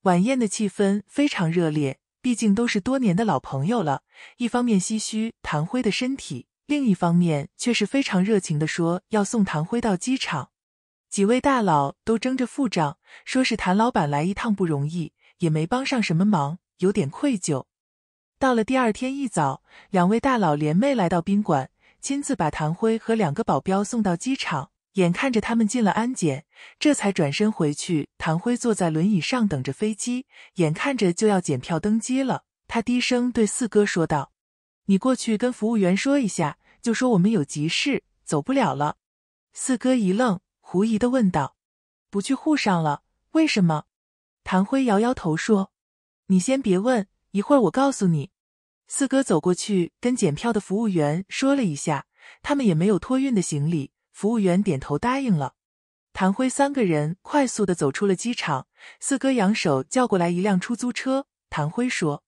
[SPEAKER 1] 晚宴的气氛非常热烈，毕竟都是多年的老朋友了。一方面唏嘘谭辉的身体。另一方面却是非常热情的说要送谭辉到机场，几位大佬都争着付账，说是谭老板来一趟不容易，也没帮上什么忙，有点愧疚。到了第二天一早，两位大佬联袂来到宾馆，亲自把谭辉和两个保镖送到机场，眼看着他们进了安检，这才转身回去。谭辉坐在轮椅上等着飞机，眼看着就要检票登机了，他低声对四哥说道。你过去跟服务员说一下，就说我们有急事，走不了了。四哥一愣，狐疑的问道：“不去沪上了？为什么？”谭辉摇摇头说：“你先别问，一会儿我告诉你。”四哥走过去跟检票的服务员说了一下，他们也没有托运的行李，服务员点头答应了。谭辉三个人快速的走出了机场。四哥扬手叫过来一辆出租车，谭辉说：“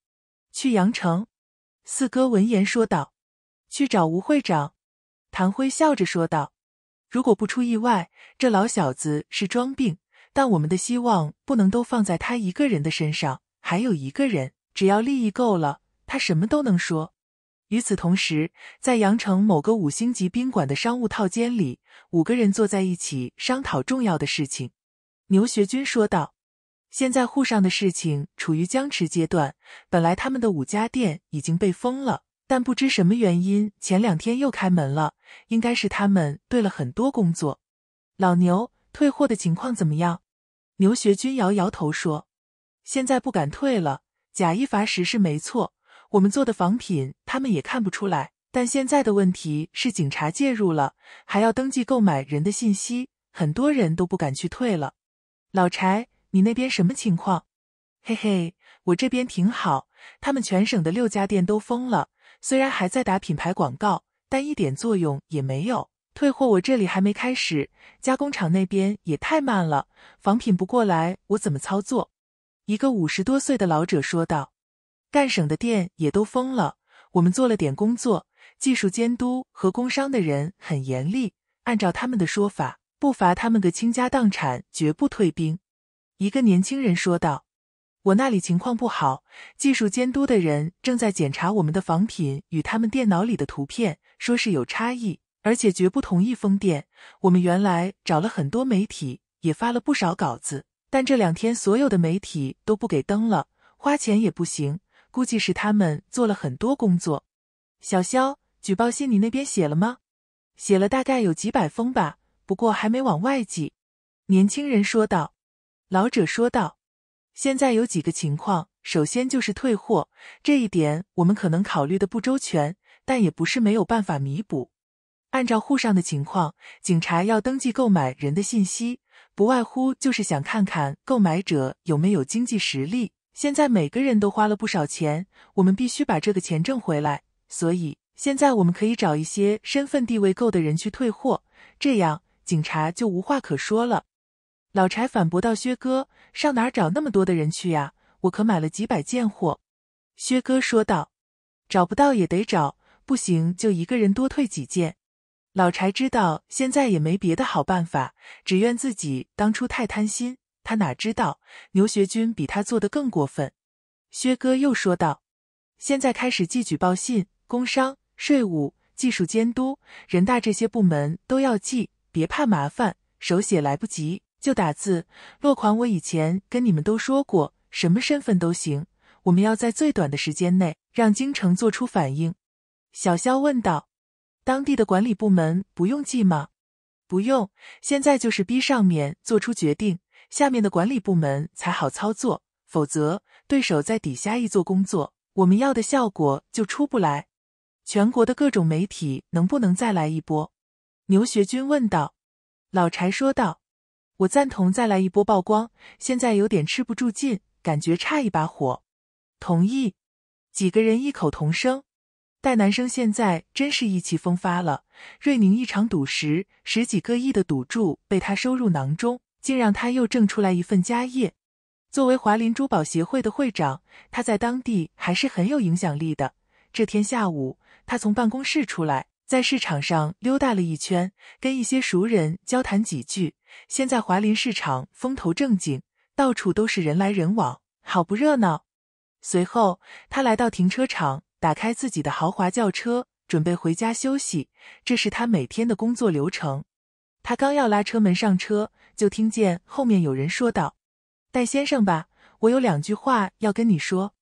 [SPEAKER 1] 去阳城。”四哥闻言说道：“去找吴会长。”谭辉笑着说道：“如果不出意外，这老小子是装病，但我们的希望不能都放在他一个人的身上。还有一个人，只要利益够了，他什么都能说。”与此同时，在阳城某个五星级宾馆的商务套间里，五个人坐在一起商讨重要的事情。牛学军说道。现在沪上的事情处于僵持阶段。本来他们的五家店已经被封了，但不知什么原因，前两天又开门了。应该是他们对了很多工作。老牛，退货的情况怎么样？牛学军摇摇头说：“现在不敢退了。假一罚十是没错，我们做的仿品他们也看不出来。但现在的问题是警察介入了，还要登记购买人的信息，很多人都不敢去退了。”老柴。你那边什么情况？嘿嘿，我这边挺好，他们全省的六家店都封了。虽然还在打品牌广告，但一点作用也没有。退货我这里还没开始，加工厂那边也太慢了，仿品不过来，我怎么操作？一个五十多岁的老者说道：“赣省的店也都封了，我们做了点工作，技术监督和工商的人很严厉，按照他们的说法，不罚他们个倾家荡产，绝不退兵。”一个年轻人说道：“我那里情况不好，技术监督的人正在检查我们的仿品与他们电脑里的图片，说是有差异，而且绝不同意封店。我们原来找了很多媒体，也发了不少稿子，但这两天所有的媒体都不给登了，花钱也不行，估计是他们做了很多工作。”小肖，举报信你那边写了吗？写了，大概有几百封吧，不过还没往外寄。”年轻人说道。老者说道：“现在有几个情况，首先就是退货这一点，我们可能考虑的不周全，但也不是没有办法弥补。按照户上的情况，警察要登记购买人的信息，不外乎就是想看看购买者有没有经济实力。现在每个人都花了不少钱，我们必须把这个钱挣回来。所以现在我们可以找一些身份地位够的人去退货，这样警察就无话可说了。”老柴反驳道：“薛哥，上哪找那么多的人去呀？我可买了几百件货。”薛哥说道：“找不到也得找，不行就一个人多退几件。”老柴知道现在也没别的好办法，只怨自己当初太贪心。他哪知道牛学军比他做的更过分。薛哥又说道：“现在开始寄举报信，工商、税务、技术监督、人大这些部门都要寄，别怕麻烦，手写来不及。”就打字落款，我以前跟你们都说过，什么身份都行。我们要在最短的时间内让京城做出反应。小肖问道：“当地的管理部门不用记吗？”“不用，现在就是逼上面做出决定，下面的管理部门才好操作。否则，对手在底下一做工作，我们要的效果就出不来。”“全国的各种媒体能不能再来一波？”牛学军问道。老柴说道。我赞同再来一波曝光，现在有点吃不住劲，感觉差一把火。同意，几个人异口同声。戴南生现在真是意气风发了。瑞宁一场赌石，十几个亿的赌注被他收入囊中，竟让他又挣出来一份家业。作为华林珠宝协会的会长，他在当地还是很有影响力的。这天下午，他从办公室出来，在市场上溜达了一圈，跟一些熟人交谈几句。现在华林市场风头正劲，到处都是人来人往，好不热闹。随后，他来到停车场，打开自己的豪华轿车，准备回家休息。这是他每天的工作流程。他刚要拉车门上车，就听见后面有人说道：“戴先生吧，我有两句话要跟你说。”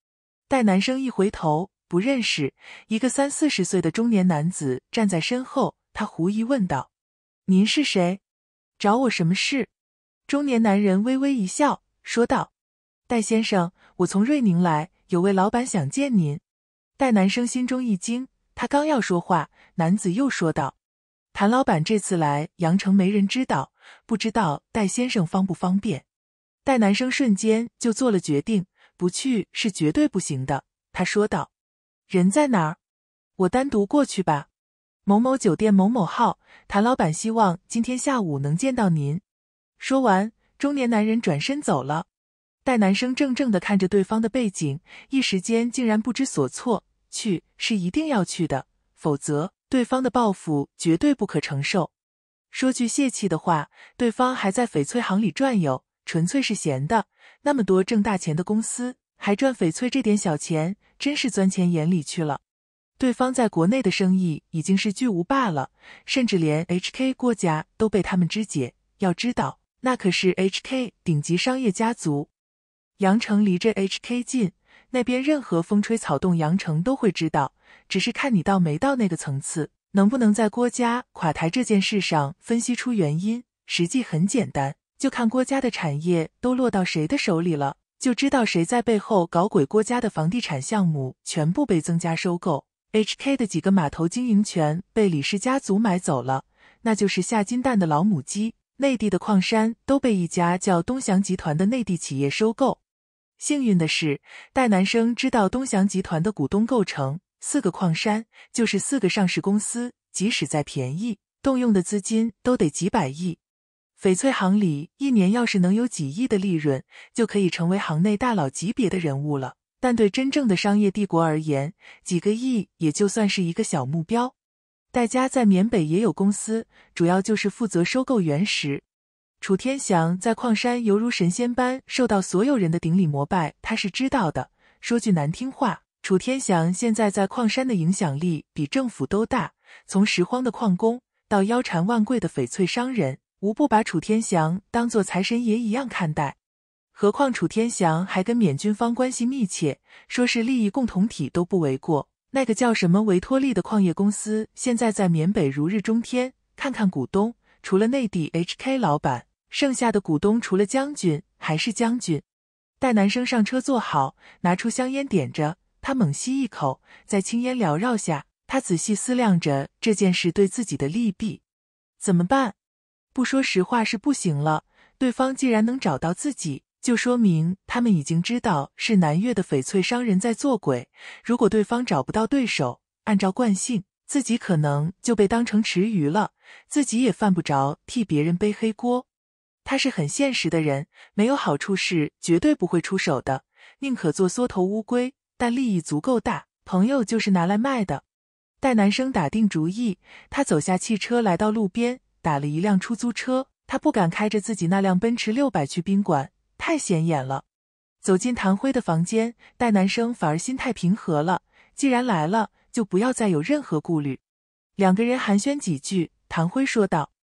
[SPEAKER 1] 戴男生一回头，不认识一个三四十岁的中年男子站在身后，他狐疑问道：“您是谁？”找我什么事？中年男人微微一笑，说道：“戴先生，我从瑞宁来，有位老板想见您。”戴南生心中一惊，他刚要说话，男子又说道：“谭老板这次来阳城，没人知道，不知道戴先生方不方便？”戴南生瞬间就做了决定，不去是绝对不行的。他说道：“人在哪儿？我单独过去吧。”某某酒店某某号，谭老板希望今天下午能见到您。说完，中年男人转身走了。戴男生怔怔的看着对方的背景，一时间竟然不知所措。去是一定要去的，否则对方的报复绝对不可承受。说句泄气的话，对方还在翡翠行里转悠，纯粹是闲的。那么多挣大钱的公司，还赚翡翠这点小钱，真是钻钱眼里去了。对方在国内的生意已经是巨无霸了，甚至连 HK 郭家都被他们肢解。要知道，那可是 HK 顶级商业家族。羊城离着 HK 近，那边任何风吹草动，羊城都会知道。只是看你到没到那个层次，能不能在郭家垮台这件事上分析出原因。实际很简单，就看郭家的产业都落到谁的手里了，就知道谁在背后搞鬼。郭家的房地产项目全部被曾家收购。H.K. 的几个码头经营权被李氏家族买走了，那就是下金蛋的老母鸡。内地的矿山都被一家叫东翔集团的内地企业收购。幸运的是，戴南生知道东翔集团的股东构成，四个矿山就是四个上市公司，即使再便宜，动用的资金都得几百亿。翡翠行里，一年要是能有几亿的利润，就可以成为行内大佬级别的人物了。但对真正的商业帝国而言，几个亿也就算是一个小目标。戴家在缅北也有公司，主要就是负责收购原石。楚天祥在矿山犹如神仙般，受到所有人的顶礼膜拜，他是知道的。说句难听话，楚天祥现在在矿山的影响力比政府都大。从拾荒的矿工到腰缠万贯的翡翠商人，无不把楚天祥当做财神爷一样看待。何况楚天祥还跟缅军方关系密切，说是利益共同体都不为过。那个叫什么维托利的矿业公司，现在在缅北如日中天。看看股东，除了内地 HK 老板，剩下的股东除了将军还是将军。带男生上车坐好，拿出香烟点着，他猛吸一口，在青烟缭绕下，他仔细思量着这件事对自己的利弊。怎么办？不说实话是不行了。对方既然能找到自己。就说明他们已经知道是南越的翡翠商人在做鬼。如果对方找不到对手，按照惯性，自己可能就被当成池鱼了，自己也犯不着替别人背黑锅。他是很现实的人，没有好处是绝对不会出手的，宁可做缩头乌龟。但利益足够大，朋友就是拿来卖的。待男生打定主意，他走下汽车，来到路边打了一辆出租车。他不敢开着自己那辆奔驰六百去宾馆。太显眼了。走进谭辉的房间，戴南生反而心态平和了。既然来了，就不要再有任何顾虑。两个人寒暄几句，谭辉说道：“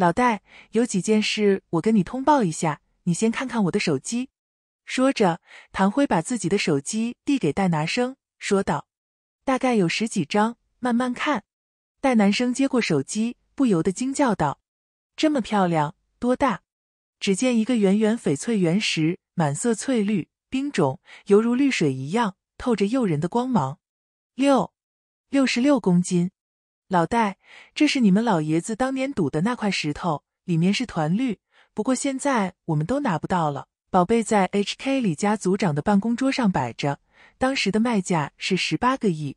[SPEAKER 1] 老戴，有几件事我跟你通报一下，你先看看我的手机。”说着，唐辉把自己的手机递给戴拿生，说道：“大概有十几张，慢慢看。”戴南生接过手机，不由得惊叫道：“这么漂亮，多大？”只见一个圆圆翡翠原石，满色翠绿，冰种，犹如绿水一样，透着诱人的光芒。六，六十六公斤。老戴，这是你们老爷子当年赌的那块石头，里面是团绿，不过现在我们都拿不到了。宝贝在 HK 李家族长的办公桌上摆着，当时的卖价是十八个亿。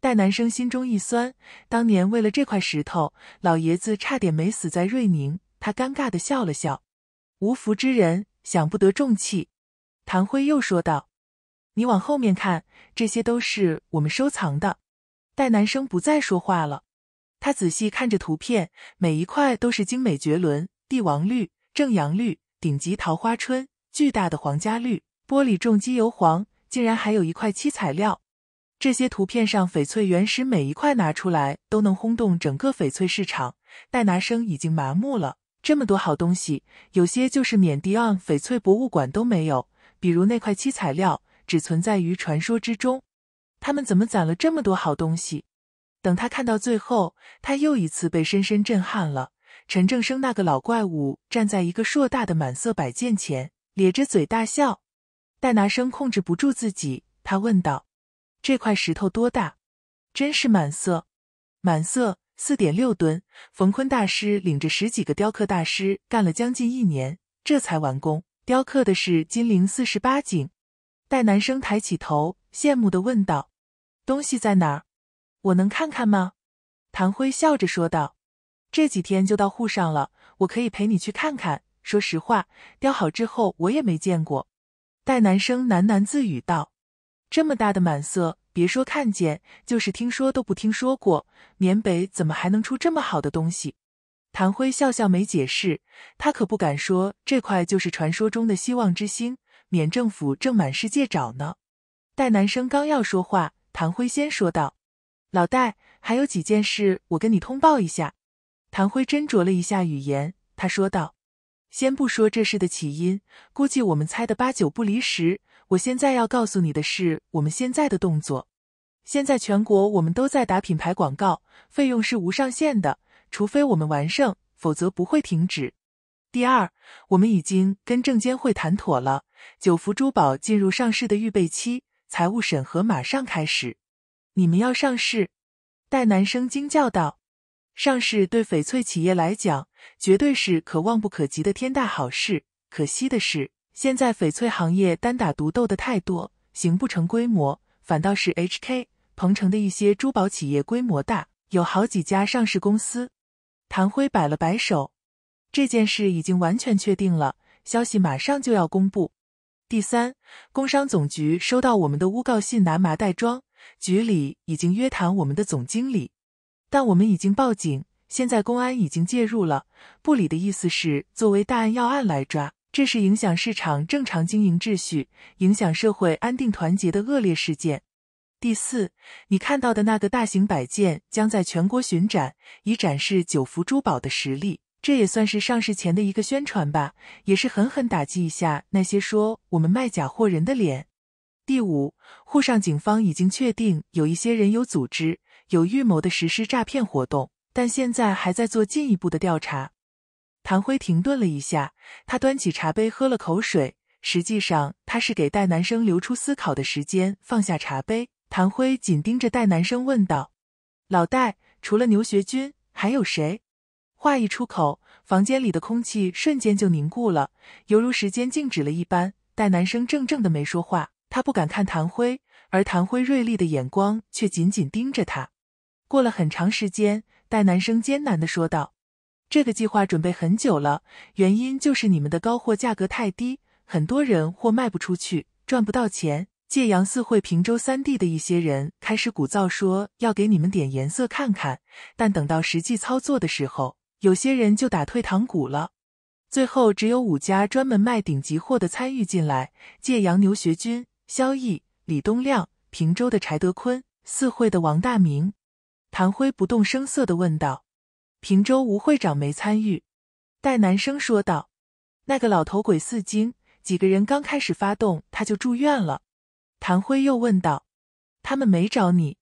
[SPEAKER 1] 戴南生心中一酸，当年为了这块石头，老爷子差点没死在瑞宁。他尴尬的笑了笑。无福之人享不得重器。谭辉又说道：“你往后面看，这些都是我们收藏的。”戴南生不再说话了，他仔细看着图片，每一块都是精美绝伦。帝王绿、正阳绿、顶级桃花春、巨大的皇家绿、玻璃重机油黄，竟然还有一块七彩料。这些图片上翡翠原石，每一块拿出来都能轰动整个翡翠市场。戴南生已经麻木了。这么多好东西，有些就是缅甸翡翠博物馆都没有，比如那块七彩料，只存在于传说之中。他们怎么攒了这么多好东西？等他看到最后，他又一次被深深震撼了。陈正生那个老怪物站在一个硕大的满色摆件前，咧着嘴大笑。戴拿生控制不住自己，他问道：“这块石头多大？真是满色，满色。”四点六吨，冯坤大师领着十几个雕刻大师干了将近一年，这才完工。雕刻的是金陵四十八景。戴南生抬起头，羡慕的问道：“东西在哪儿？我能看看吗？”谭辉笑着说道：“这几天就到沪上了，我可以陪你去看看。说实话，雕好之后我也没见过。”戴南生喃喃自语道：“这么大的满色。”别说看见，就是听说都不听说过。缅北怎么还能出这么好的东西？谭辉笑笑没解释，他可不敢说这块就是传说中的希望之星，缅政府正满世界找呢。戴南生刚要说话，谭辉先说道：“老戴，还有几件事我跟你通报一下。”谭辉斟酌了一下语言，他说道：“先不说这事的起因，估计我们猜的八九不离十。”我现在要告诉你的是，我们现在的动作。现在全国我们都在打品牌广告，费用是无上限的，除非我们完胜，否则不会停止。第二，我们已经跟证监会谈妥了，九福珠宝进入上市的预备期，财务审核马上开始。你们要上市？戴南生惊叫道：“上市对翡翠企业来讲，绝对是可望不可及的天大好事。可惜的是。”现在翡翠行业单打独斗的太多，形不成规模，反倒是 H K 鹏城的一些珠宝企业规模大，有好几家上市公司。谭辉摆了摆手，这件事已经完全确定了，消息马上就要公布。第三，工商总局收到我们的诬告信，拿麻袋装，局里已经约谈我们的总经理，但我们已经报警，现在公安已经介入了。部里的意思是，作为大案要案来抓。这是影响市场正常经营秩序、影响社会安定团结的恶劣事件。第四，你看到的那个大型摆件将在全国巡展，以展示九福珠宝的实力，这也算是上市前的一个宣传吧，也是狠狠打击一下那些说我们卖假货人的脸。第五，沪上警方已经确定有一些人有组织、有预谋的实施诈骗活动，但现在还在做进一步的调查。谭辉停顿了一下，他端起茶杯喝了口水。实际上，他是给戴南生留出思考的时间。放下茶杯，谭辉紧盯着戴南生问道：“老戴，除了牛学军，还有谁？”话一出口，房间里的空气瞬间就凝固了，犹如时间静止了一般。戴南生怔怔的没说话，他不敢看谭辉，而谭辉锐利的眼光却紧紧盯着他。过了很长时间，戴南生艰难的说道。这个计划准备很久了，原因就是你们的高货价格太低，很多人货卖不出去，赚不到钱。借阳四会、平州三地的一些人开始鼓噪，说要给你们点颜色看看，但等到实际操作的时候，有些人就打退堂鼓了。最后只有五家专门卖顶级货的参与进来，借阳牛学军、肖毅、李东亮、平州的柴德坤、四会的王大明。谭辉不动声色的问道。平州吴会长没参与，戴南生说道：“那个老头鬼四精几个人刚开始发动，他就住院了。”谭辉又问道：“他们没找你？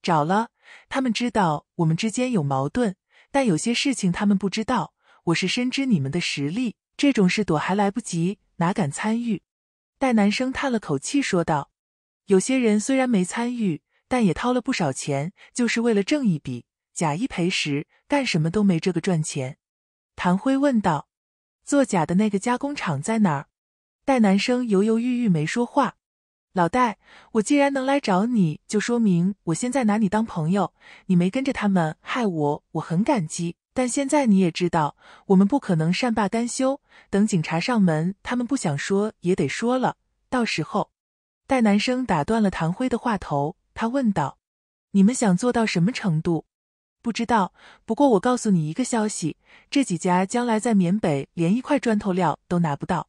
[SPEAKER 1] 找了？他们知道我们之间有矛盾，但有些事情他们不知道。我是深知你们的实力，这种事躲还来不及，哪敢参与？”戴南生叹了口气说道：“有些人虽然没参与，但也掏了不少钱，就是为了挣一笔。”假一赔十，干什么都没这个赚钱。谭辉问道：“做假的那个加工厂在哪儿？”戴南生犹犹豫豫没说话。老戴，我既然能来找你，就说明我现在拿你当朋友。你没跟着他们害我，我很感激。但现在你也知道，我们不可能善罢甘休。等警察上门，他们不想说也得说了。到时候，戴南生打断了谭辉的话头，他问道：“你们想做到什么程度？”不知道，不过我告诉你一个消息，这几家将来在缅北连一块砖头料都拿不到。”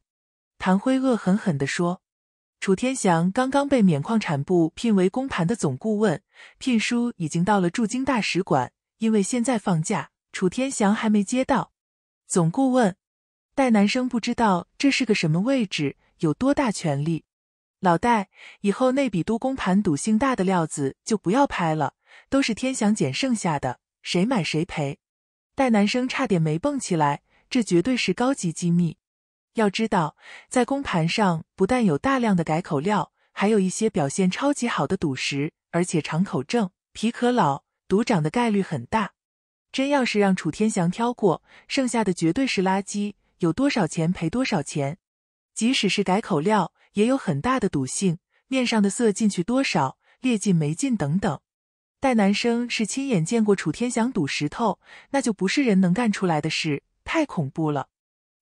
[SPEAKER 1] 谭辉恶狠狠地说。“楚天祥刚刚被缅矿产部聘为公盘的总顾问，聘书已经到了驻京大使馆，因为现在放假，楚天祥还没接到。”总顾问戴南生不知道这是个什么位置，有多大权力。老戴，以后内比都公盘赌性大的料子就不要拍了，都是天祥捡剩下的。谁买谁赔，戴南生差点没蹦起来。这绝对是高级机密。要知道，在公盘上不但有大量的改口料，还有一些表现超级好的赌石，而且长口正、皮壳老，赌涨的概率很大。真要是让楚天祥挑过，剩下的绝对是垃圾。有多少钱赔多少钱。即使是改口料，也有很大的赌性。面上的色进去多少，裂进没进等等。戴南生是亲眼见过楚天祥赌石头，那就不是人能干出来的事，太恐怖了。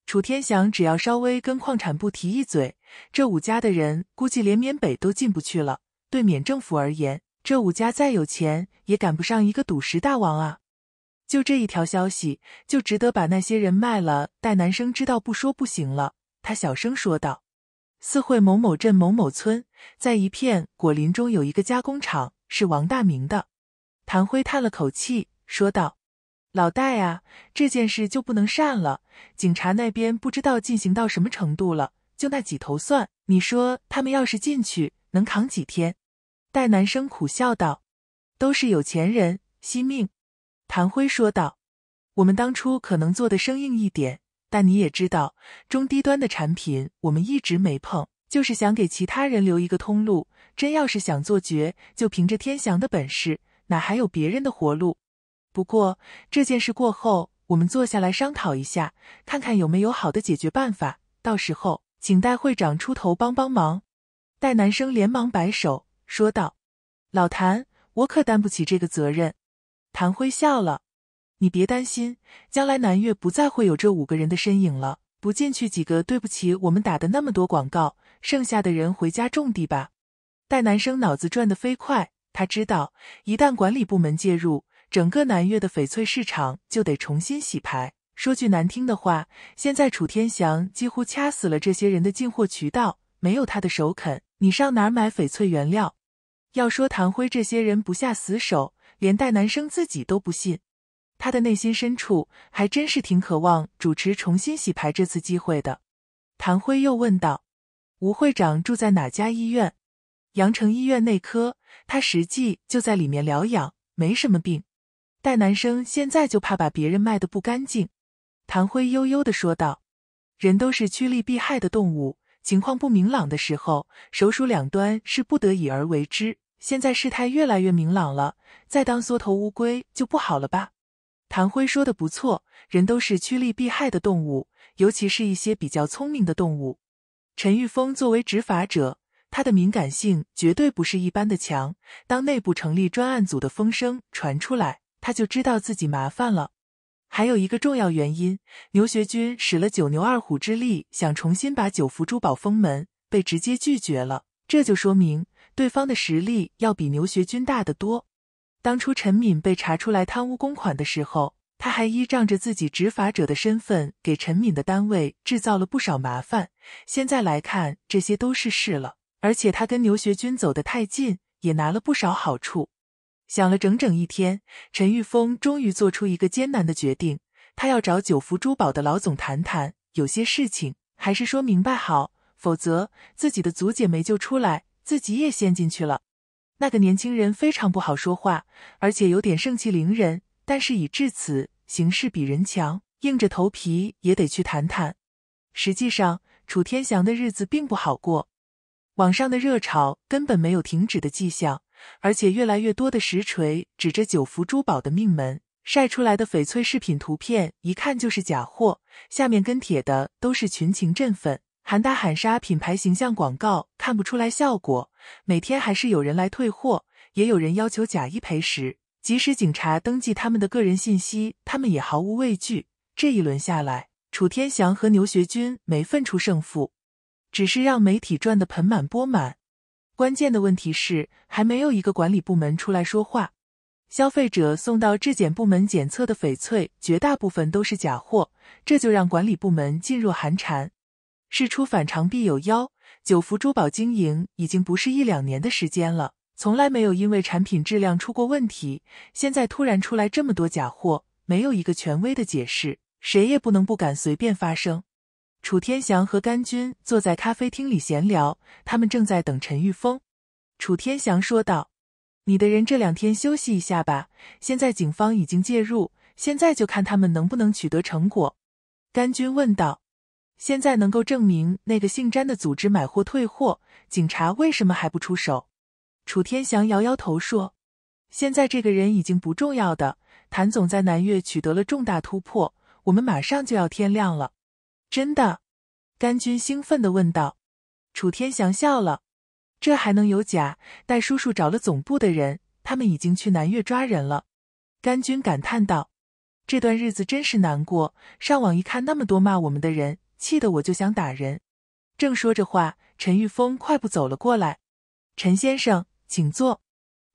[SPEAKER 1] 楚天祥只要稍微跟矿产部提一嘴，这五家的人估计连缅北都进不去了。对缅政府而言，这五家再有钱也赶不上一个赌石大王啊！就这一条消息，就值得把那些人卖了。戴南生知道不说不行了，他小声说道：“四会某某镇某某村，在一片果林中有一个加工厂。”是王大明的，谭辉叹了口气说道：“老戴啊，这件事就不能善了。警察那边不知道进行到什么程度了，就那几头蒜，你说他们要是进去，能扛几天？”戴南生苦笑道：“都是有钱人，惜命。”谭辉说道：“我们当初可能做的生硬一点，但你也知道，中低端的产品我们一直没碰。”就是想给其他人留一个通路，真要是想做绝，就凭着天祥的本事，哪还有别人的活路？不过这件事过后，我们坐下来商讨一下，看看有没有好的解决办法。到时候，请戴会长出头帮帮忙。戴南生连忙摆手说道：“老谭，我可担不起这个责任。”谭辉笑了：“你别担心，将来南越不再会有这五个人的身影了。”不进去几个，对不起，我们打的那么多广告，剩下的人回家种地吧。戴南生脑子转得飞快，他知道一旦管理部门介入，整个南越的翡翠市场就得重新洗牌。说句难听的话，现在楚天祥几乎掐死了这些人的进货渠道，没有他的首肯，你上哪儿买翡翠原料？要说唐辉这些人不下死手，连戴南生自己都不信。他的内心深处还真是挺渴望主持重新洗牌这次机会的。谭辉又问道：“吴会长住在哪家医院？阳城医院内科，他实际就在里面疗养，没什么病。”戴南生现在就怕把别人卖的不干净。谭辉悠悠的说道：“人都是趋利避害的动物，情况不明朗的时候，手术两端是不得已而为之。现在事态越来越明朗了，再当缩头乌龟就不好了吧？”谭辉说的不错，人都是趋利避害的动物，尤其是一些比较聪明的动物。陈玉峰作为执法者，他的敏感性绝对不是一般的强。当内部成立专案组的风声传出来，他就知道自己麻烦了。还有一个重要原因，牛学军使了九牛二虎之力想重新把九福珠宝封门，被直接拒绝了。这就说明对方的实力要比牛学军大得多。当初陈敏被查出来贪污公款的时候，他还依仗着自己执法者的身份，给陈敏的单位制造了不少麻烦。现在来看，这些都是事了。而且他跟牛学军走得太近，也拿了不少好处。想了整整一天，陈玉峰终于做出一个艰难的决定：他要找九福珠宝的老总谈谈，有些事情还是说明白好，否则自己的祖姐没救出来，自己也陷进去了。那个年轻人非常不好说话，而且有点盛气凌人。但是已至此，形势比人强，硬着头皮也得去谈谈。实际上，楚天祥的日子并不好过，网上的热炒根本没有停止的迹象，而且越来越多的实锤指着九福珠宝的命门，晒出来的翡翠饰品图片一看就是假货，下面跟帖的都是群情振奋。喊打喊杀品牌形象广告看不出来效果，每天还是有人来退货，也有人要求假一赔十。即使警察登记他们的个人信息，他们也毫无畏惧。这一轮下来，楚天祥和牛学军没分出胜负，只是让媒体赚得盆满钵满。关键的问题是，还没有一个管理部门出来说话。消费者送到质检部门检测的翡翠，绝大部分都是假货，这就让管理部门噤若寒蝉。事出反常必有妖。九福珠宝经营已经不是一两年的时间了，从来没有因为产品质量出过问题。现在突然出来这么多假货，没有一个权威的解释，谁也不能不敢随便发声。楚天祥和甘军坐在咖啡厅里闲聊，他们正在等陈玉峰。楚天祥说道：“你的人这两天休息一下吧，现在警方已经介入，现在就看他们能不能取得成果。”甘军问道。现在能够证明那个姓詹的组织买货退货，警察为什么还不出手？楚天祥摇摇头说：“现在这个人已经不重要的，谭总在南越取得了重大突破，我们马上就要天亮了。”真的？甘军兴奋地问道。楚天祥笑了：“这还能有假？戴叔叔找了总部的人，他们已经去南越抓人了。”甘军感叹道：“这段日子真是难过，上网一看，那么多骂我们的人。”气得我就想打人。正说着话，陈玉峰快步走了过来。“陈先生，请坐。”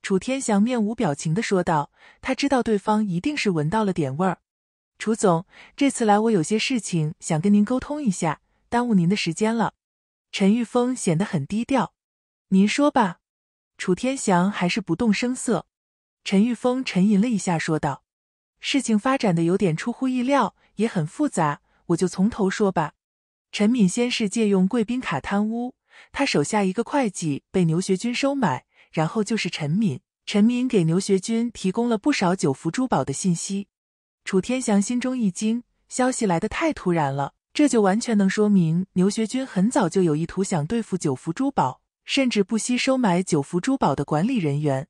[SPEAKER 1] 楚天祥面无表情的说道。他知道对方一定是闻到了点味儿。“楚总，这次来我有些事情想跟您沟通一下，耽误您的时间了。”陈玉峰显得很低调。“您说吧。”楚天祥还是不动声色。陈玉峰沉吟了一下，说道：“事情发展的有点出乎意料，也很复杂。”我就从头说吧，陈敏先是借用贵宾卡贪污，他手下一个会计被牛学军收买，然后就是陈敏，陈敏给牛学军提供了不少九福珠宝的信息。楚天祥心中一惊，消息来得太突然了，这就完全能说明牛学军很早就有意图想对付九福珠宝，甚至不惜收买九福珠宝的管理人员。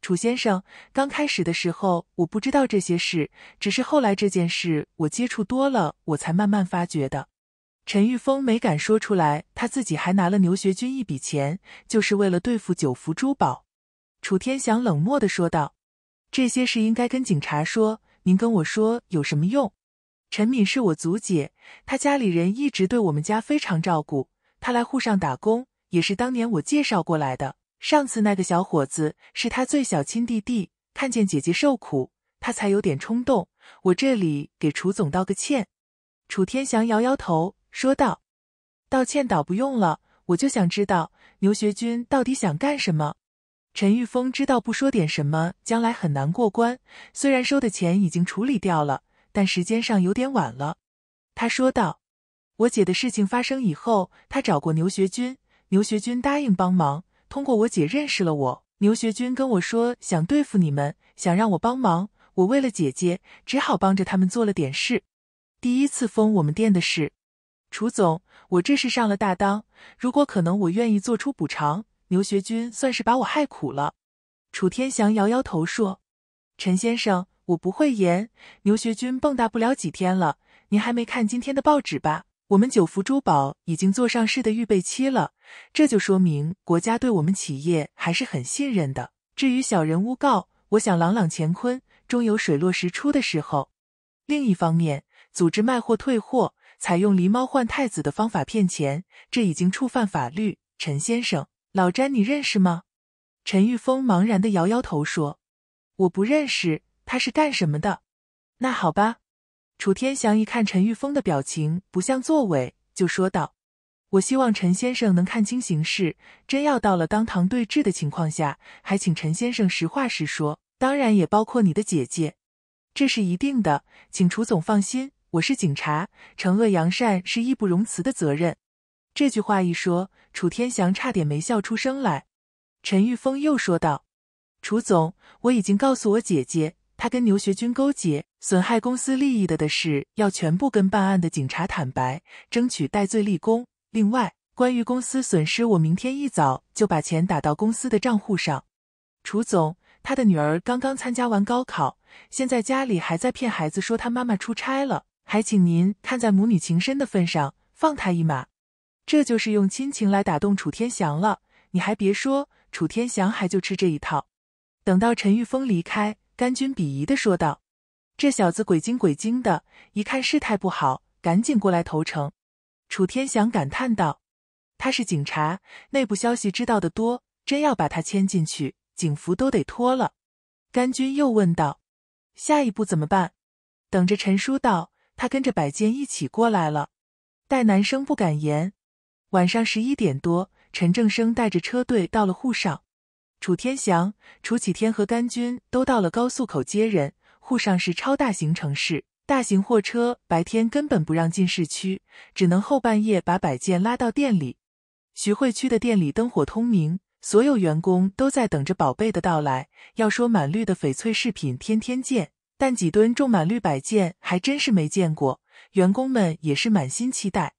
[SPEAKER 1] 楚先生，刚开始的时候我不知道这些事，只是后来这件事我接触多了，我才慢慢发觉的。陈玉峰没敢说出来，他自己还拿了牛学军一笔钱，就是为了对付九福珠宝。楚天祥冷漠地说道：“这些事应该跟警察说，您跟我说有什么用？”陈敏是我祖姐，她家里人一直对我们家非常照顾，她来沪上打工也是当年我介绍过来的。上次那个小伙子是他最小亲弟弟，看见姐姐受苦，他才有点冲动。我这里给楚总道个歉。楚天祥摇摇头说道：“道歉倒不用了，我就想知道牛学军到底想干什么。”陈玉峰知道不说点什么，将来很难过关。虽然收的钱已经处理掉了，但时间上有点晚了。他说道：“我姐的事情发生以后，他找过牛学军，牛学军答应帮忙。”通过我姐认识了我，牛学军跟我说想对付你们，想让我帮忙。我为了姐姐，只好帮着他们做了点事。第一次封我们店的事，楚总，我这是上了大当。如果可能，我愿意做出补偿。牛学军算是把我害苦了。楚天祥摇摇头说：“陈先生，我不会言。牛学军蹦跶不了几天了。您还没看今天的报纸吧？”我们九福珠宝已经做上市的预备期了，这就说明国家对我们企业还是很信任的。至于小人诬告，我想朗朗乾坤终有水落石出的时候。另一方面，组织卖货退货，采用狸猫换太子的方法骗钱，这已经触犯法律。陈先生，老詹你认识吗？陈玉峰茫然的摇摇头说：“我不认识，他是干什么的？”那好吧。楚天祥一看陈玉峰的表情不像作伪，就说道：“我希望陈先生能看清形势，真要到了当堂对质的情况下，还请陈先生实话实说，当然也包括你的姐姐，这是一定的。请楚总放心，我是警察，惩恶扬善是义不容辞的责任。”这句话一说，楚天祥差点没笑出声来。陈玉峰又说道：“楚总，我已经告诉我姐姐。”他跟牛学军勾结，损害公司利益的的事，要全部跟办案的警察坦白，争取戴罪立功。另外，关于公司损失，我明天一早就把钱打到公司的账户上。楚总，他的女儿刚刚参加完高考，现在家里还在骗孩子说他妈妈出差了，还请您看在母女情深的份上放他一马。这就是用亲情来打动楚天祥了。你还别说，楚天祥还就吃这一套。等到陈玉峰离开。甘军鄙夷的说道：“这小子鬼精鬼精的，一看事态不好，赶紧过来投诚。”楚天祥感叹道：“他是警察，内部消息知道的多，真要把他牵进去，警服都得脱了。”甘军又问道：“下一步怎么办？”等着陈叔道：“他跟着百件一起过来了。”戴南生不敢言。晚上十一点多，陈正生带着车队到了沪上。楚天祥、楚启天和甘军都到了高速口接人。沪上是超大型城市，大型货车白天根本不让进市区，只能后半夜把摆件拉到店里。徐汇区的店里灯火通明，所有员工都在等着宝贝的到来。要说满绿的翡翠饰品天天见，但几吨种满绿摆件还真是没见过。员工们也是满心期待。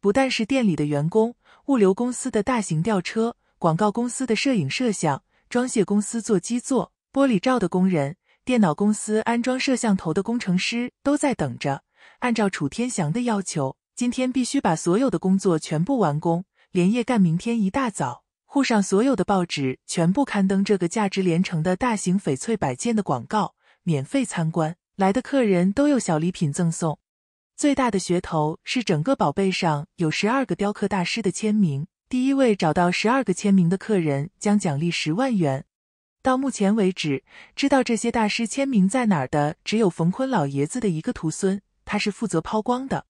[SPEAKER 1] 不但是店里的员工，物流公司的大型吊车。广告公司的摄影摄像、装卸公司做基座、玻璃罩的工人，电脑公司安装摄像头的工程师都在等着。按照楚天祥的要求，今天必须把所有的工作全部完工，连夜干。明天一大早，沪上所有的报纸全部刊登这个价值连城的大型翡翠摆件的广告，免费参观来的客人都有小礼品赠送。最大的噱头是整个宝贝上有十二个雕刻大师的签名。第一位找到十二个签名的客人将奖励十万元。到目前为止，知道这些大师签名在哪儿的只有冯坤老爷子的一个徒孙，他是负责抛光的。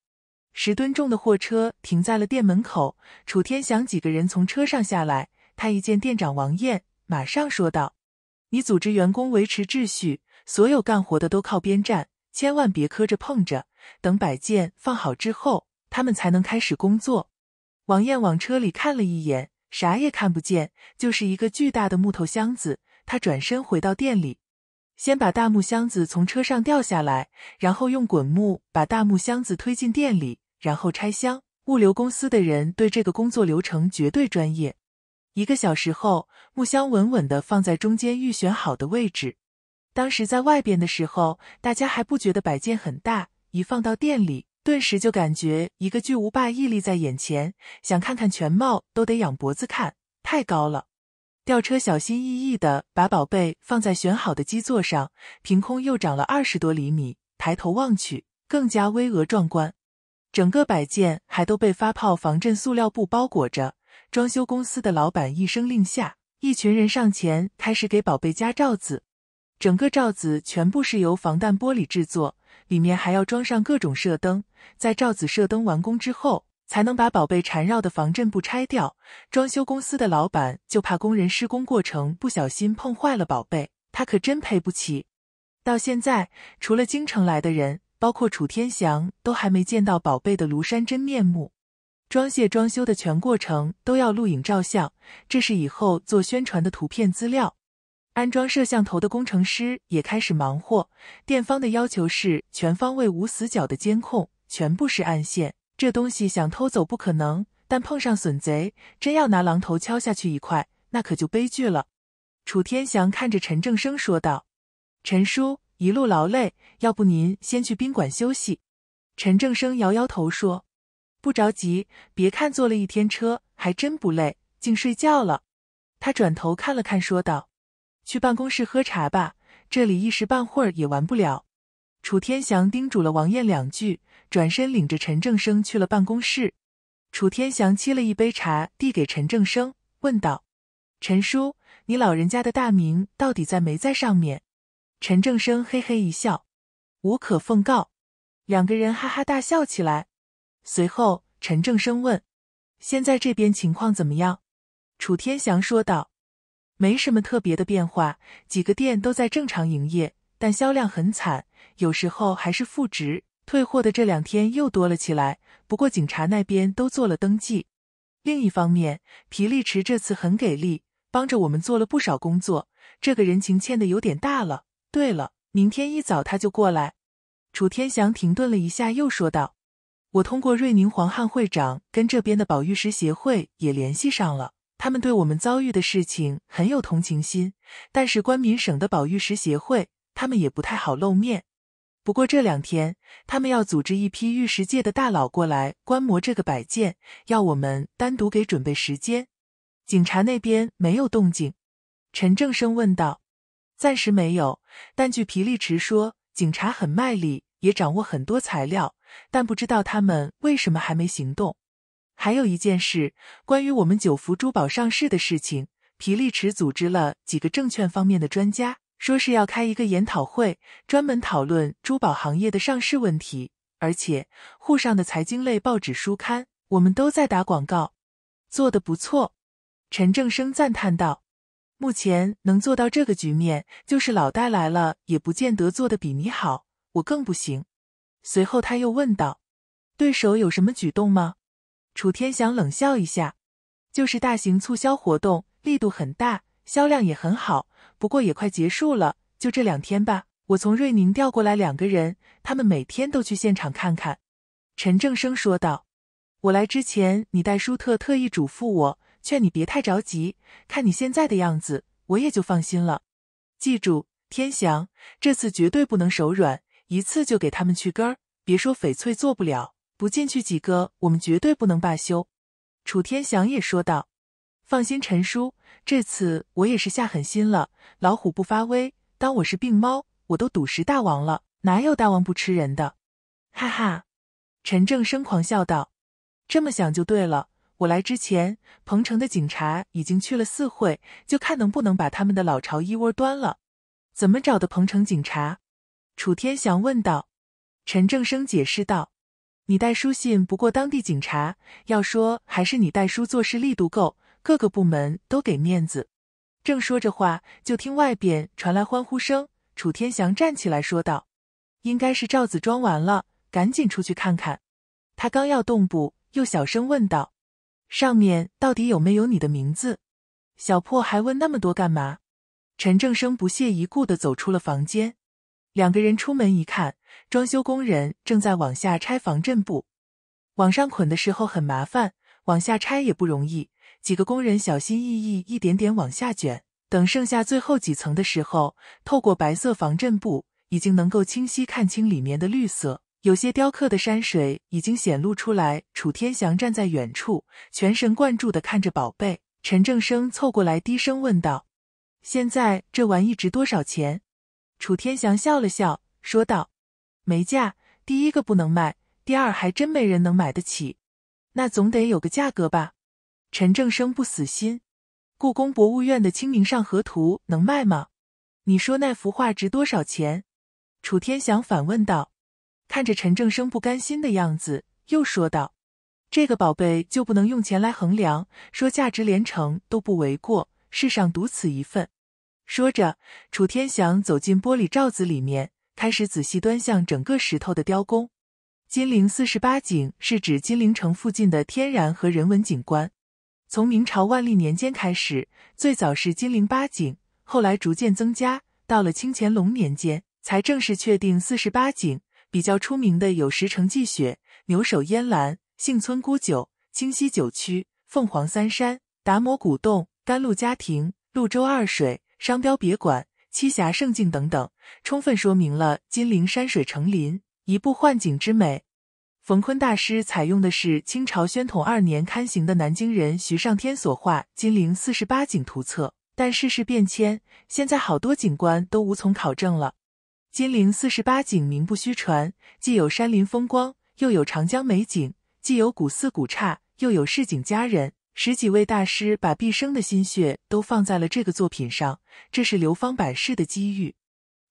[SPEAKER 1] 十吨重的货车停在了店门口，楚天祥几个人从车上下来。他一见店长王艳，马上说道：“你组织员工维持秩序，所有干活的都靠边站，千万别磕着碰着。等摆件放好之后，他们才能开始工作。”王艳往车里看了一眼，啥也看不见，就是一个巨大的木头箱子。她转身回到店里，先把大木箱子从车上掉下来，然后用滚木把大木箱子推进店里，然后拆箱。物流公司的人对这个工作流程绝对专业。一个小时后，木箱稳稳地放在中间预选好的位置。当时在外边的时候，大家还不觉得摆件很大，一放到店里。顿时就感觉一个巨无霸屹立在眼前，想看看全貌都得仰脖子看，太高了。吊车小心翼翼的把宝贝放在选好的基座上，凭空又长了二十多厘米。抬头望去，更加巍峨壮观。整个摆件还都被发泡防震塑料布包裹着。装修公司的老板一声令下，一群人上前开始给宝贝加罩子。整个罩子全部是由防弹玻璃制作。里面还要装上各种射灯，在罩子射灯完工之后，才能把宝贝缠绕的防震布拆掉。装修公司的老板就怕工人施工过程不小心碰坏了宝贝，他可真赔不起。到现在，除了京城来的人，包括楚天祥，都还没见到宝贝的庐山真面目。装卸装修的全过程都要录影照相，这是以后做宣传的图片资料。安装摄像头的工程师也开始忙活。店方的要求是全方位无死角的监控，全部是暗线，这东西想偷走不可能。但碰上损贼，真要拿榔头敲下去一块，那可就悲剧了。楚天祥看着陈正生说道：“陈叔，一路劳累，要不您先去宾馆休息？”陈正生摇摇头说：“不着急，别看坐了一天车，还真不累，竟睡觉了。”他转头看了看，说道。去办公室喝茶吧，这里一时半会儿也玩不了。楚天祥叮嘱了王艳两句，转身领着陈正生去了办公室。楚天祥沏了一杯茶，递给陈正生，问道：“陈叔，你老人家的大名到底在没在上面？”陈正生嘿嘿一笑，无可奉告。两个人哈哈大笑起来。随后，陈正生问：“现在这边情况怎么样？”楚天祥说道。没什么特别的变化，几个店都在正常营业，但销量很惨，有时候还是负值。退货的这两天又多了起来，不过警察那边都做了登记。另一方面，皮利池这次很给力，帮着我们做了不少工作，这个人情欠的有点大了。对了，明天一早他就过来。楚天祥停顿了一下，又说道：“我通过瑞宁黄汉会长跟这边的宝玉石协会也联系上了。”他们对我们遭遇的事情很有同情心，但是关民省的宝玉石协会，他们也不太好露面。不过这两天，他们要组织一批玉石界的大佬过来观摩这个摆件，要我们单独给准备时间。警察那边没有动静？陈正生问道。暂时没有，但据皮利池说，警察很卖力，也掌握很多材料，但不知道他们为什么还没行动。还有一件事，关于我们九福珠宝上市的事情，皮利池组织了几个证券方面的专家，说是要开一个研讨会，专门讨论珠宝行业的上市问题。而且，沪上的财经类报纸书刊，我们都在打广告，做的不错。陈正生赞叹道：“目前能做到这个局面，就是老戴来了也不见得做的比你好，我更不行。”随后他又问道：“对手有什么举动吗？”楚天祥冷笑一下，就是大型促销活动，力度很大，销量也很好。不过也快结束了，就这两天吧。我从瑞宁调过来两个人，他们每天都去现场看看。”陈正生说道，“我来之前，你带舒特特意嘱咐我，劝你别太着急。看你现在的样子，我也就放心了。记住，天祥，这次绝对不能手软，一次就给他们去根儿。别说翡翠做不了。”不进去几个，我们绝对不能罢休。”楚天祥也说道。“放心，陈叔，这次我也是下狠心了。老虎不发威，当我是病猫？我都赌石大王了，哪有大王不吃人的？”哈哈，陈正生狂笑道：“这么想就对了。我来之前，彭城的警察已经去了四会，就看能不能把他们的老巢一窝端了。”“怎么找的彭城警察？”楚天祥问道。陈正生解释道。你带书信不过当地警察，要说还是你带书做事力度够，各个部门都给面子。正说着话，就听外边传来欢呼声。楚天祥站起来说道：“应该是赵子装完了，赶紧出去看看。”他刚要动步，又小声问道：“上面到底有没有你的名字？”小破还问那么多干嘛？陈正生不屑一顾的走出了房间。两个人出门一看。装修工人正在往下拆防震布，往上捆的时候很麻烦，往下拆也不容易。几个工人小心翼翼，一点点往下卷。等剩下最后几层的时候，透过白色防震布，已经能够清晰看清里面的绿色，有些雕刻的山水已经显露出来。楚天祥站在远处，全神贯注的看着宝贝。陈正生凑过来，低声问道：“现在这玩意值多少钱？”楚天祥笑了笑，说道。没价，第一个不能卖，第二还真没人能买得起，那总得有个价格吧？陈正生不死心，故宫博物院的《清明上河图》能卖吗？你说那幅画值多少钱？楚天祥反问道，看着陈正生不甘心的样子，又说道：“这个宝贝就不能用钱来衡量，说价值连城都不为过，世上独此一份。”说着，楚天祥走进玻璃罩子里面。开始仔细端详整个石头的雕工。金陵四十八景是指金陵城附近的天然和人文景观。从明朝万历年间开始，最早是金陵八景，后来逐渐增加，到了清乾隆年间才正式确定四十八景。比较出名的有石城霁雪、牛首烟岚、杏村沽酒、清溪九曲、凤凰三山、达摩古洞、甘露家亭、潞州二水、商标别馆、栖霞胜境等等。充分说明了金陵山水成林一步幻景之美。冯坤大师采用的是清朝宣统二年刊行的南京人徐尚天所画《金陵四十八景图册》，但世事变迁，现在好多景观都无从考证了。金陵四十八景名不虚传，既有山林风光，又有长江美景，既有古寺古刹，又有市井佳人。十几位大师把毕生的心血都放在了这个作品上，这是流芳百世的机遇。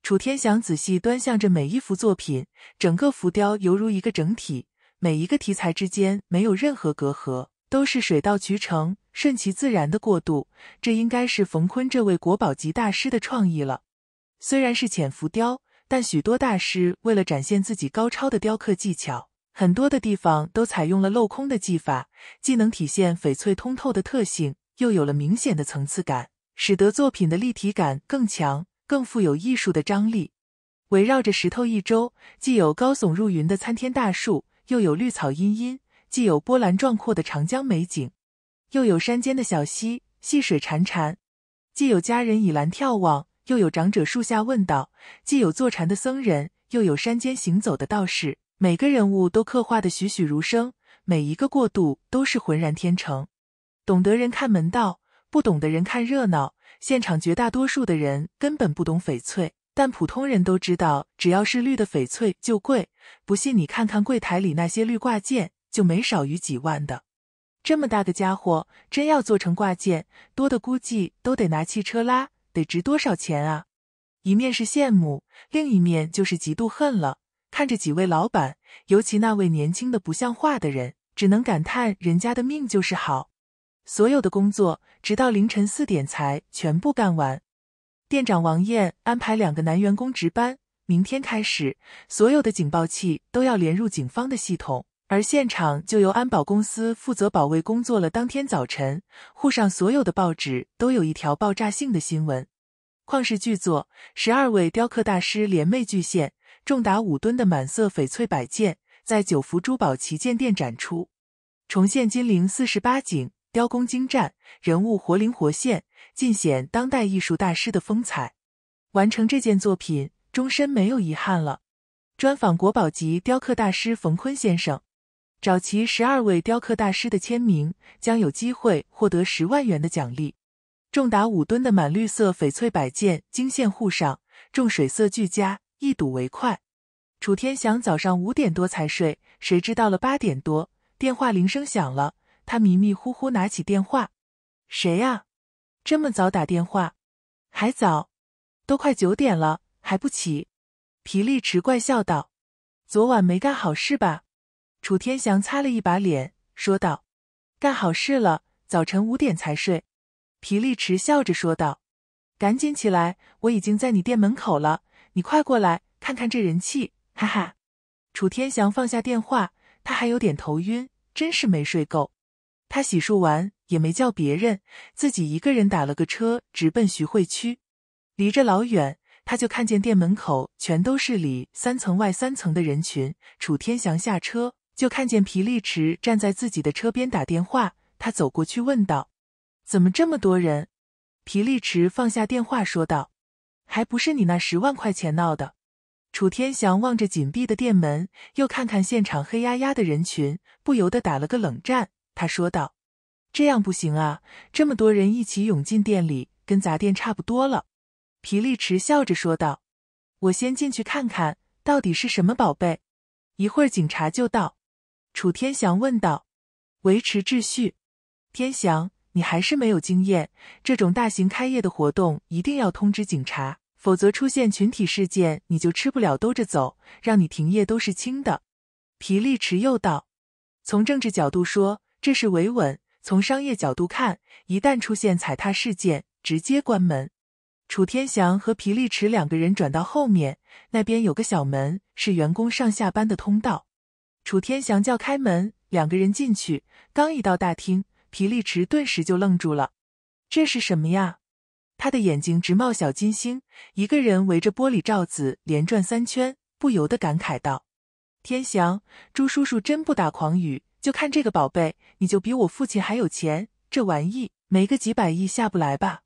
[SPEAKER 1] 楚天祥仔细端详着每一幅作品，整个浮雕犹如一个整体，每一个题材之间没有任何隔阂，都是水到渠成、顺其自然的过渡。这应该是冯坤这位国宝级大师的创意了。虽然是浅浮雕，但许多大师为了展现自己高超的雕刻技巧，很多的地方都采用了镂空的技法，既能体现翡翠通透的特性，又有了明显的层次感，使得作品的立体感更强。更富有艺术的张力。围绕着石头一周，既有高耸入云的参天大树，又有绿草茵茵；既有波澜壮阔的长江美景，又有山间的小溪，细水潺潺；既有佳人倚栏眺望，又有长者树下问道；既有坐禅的僧人，又有山间行走的道士。每个人物都刻画的栩栩如生，每一个过渡都是浑然天成。懂得人看门道，不懂的人看热闹。现场绝大多数的人根本不懂翡翠，但普通人都知道，只要是绿的翡翠就贵。不信你看看柜台里那些绿挂件，就没少于几万的。这么大的家伙，真要做成挂件，多的估计都得拿汽车拉，得值多少钱啊！一面是羡慕，另一面就是极度恨了。看着几位老板，尤其那位年轻的不像话的人，只能感叹人家的命就是好。所有的工作直到凌晨四点才全部干完。店长王艳安排两个男员工值班。明天开始，所有的警报器都要连入警方的系统，而现场就由安保公司负责保卫工作了。当天早晨，沪上所有的报纸都有一条爆炸性的新闻：旷世巨作，十二位雕刻大师联袂巨献，重达五吨的满色翡翠摆件在九福珠宝旗舰店展出，重现金陵四十八景。雕工精湛，人物活灵活现，尽显当代艺术大师的风采。完成这件作品，终身没有遗憾了。专访国宝级雕刻大师冯坤先生，找齐十二位雕刻大师的签名，将有机会获得十万元的奖励。重达五吨的满绿色翡翠摆件惊现沪上，重水色俱佳，一睹为快。楚天祥早上五点多才睡，谁知到了八点多，电话铃声响了。他迷迷糊糊拿起电话，“谁呀？这么早打电话？还早，都快九点了还不起？”皮利池怪笑道，“昨晚没干好事吧？”楚天祥擦了一把脸，说道，“干好事了，早晨五点才睡。”皮利池笑着说道，“赶紧起来，我已经在你店门口了，你快过来看看这人气，哈哈。”楚天祥放下电话，他还有点头晕，真是没睡够。他洗漱完也没叫别人，自己一个人打了个车直奔徐汇区。离着老远，他就看见店门口全都是里三层外三层的人群。楚天祥下车就看见皮利池站在自己的车边打电话，他走过去问道：“怎么这么多人？”皮利池放下电话说道：“还不是你那十万块钱闹的。”楚天祥望着紧闭的店门，又看看现场黑压压的人群，不由得打了个冷战。他说道：“这样不行啊，这么多人一起涌进店里，跟砸店差不多了。”皮利迟笑着说道：“我先进去看看，到底是什么宝贝。一会儿警察就到。”楚天祥问道：“维持秩序，天祥，你还是没有经验。这种大型开业的活动，一定要通知警察，否则出现群体事件，你就吃不了兜着走，让你停业都是轻的。”皮利迟又道：“从政治角度说。”这是维稳。从商业角度看，一旦出现踩踏事件，直接关门。楚天祥和皮利池两个人转到后面，那边有个小门，是员工上下班的通道。楚天祥叫开门，两个人进去。刚一到大厅，皮利池顿时就愣住了：“这是什么呀？”他的眼睛直冒小金星，一个人围着玻璃罩子连转三圈，不由得感慨道：“天祥，朱叔叔真不打诳语。”就看这个宝贝，你就比我父亲还有钱，这玩意没个几百亿下不来吧。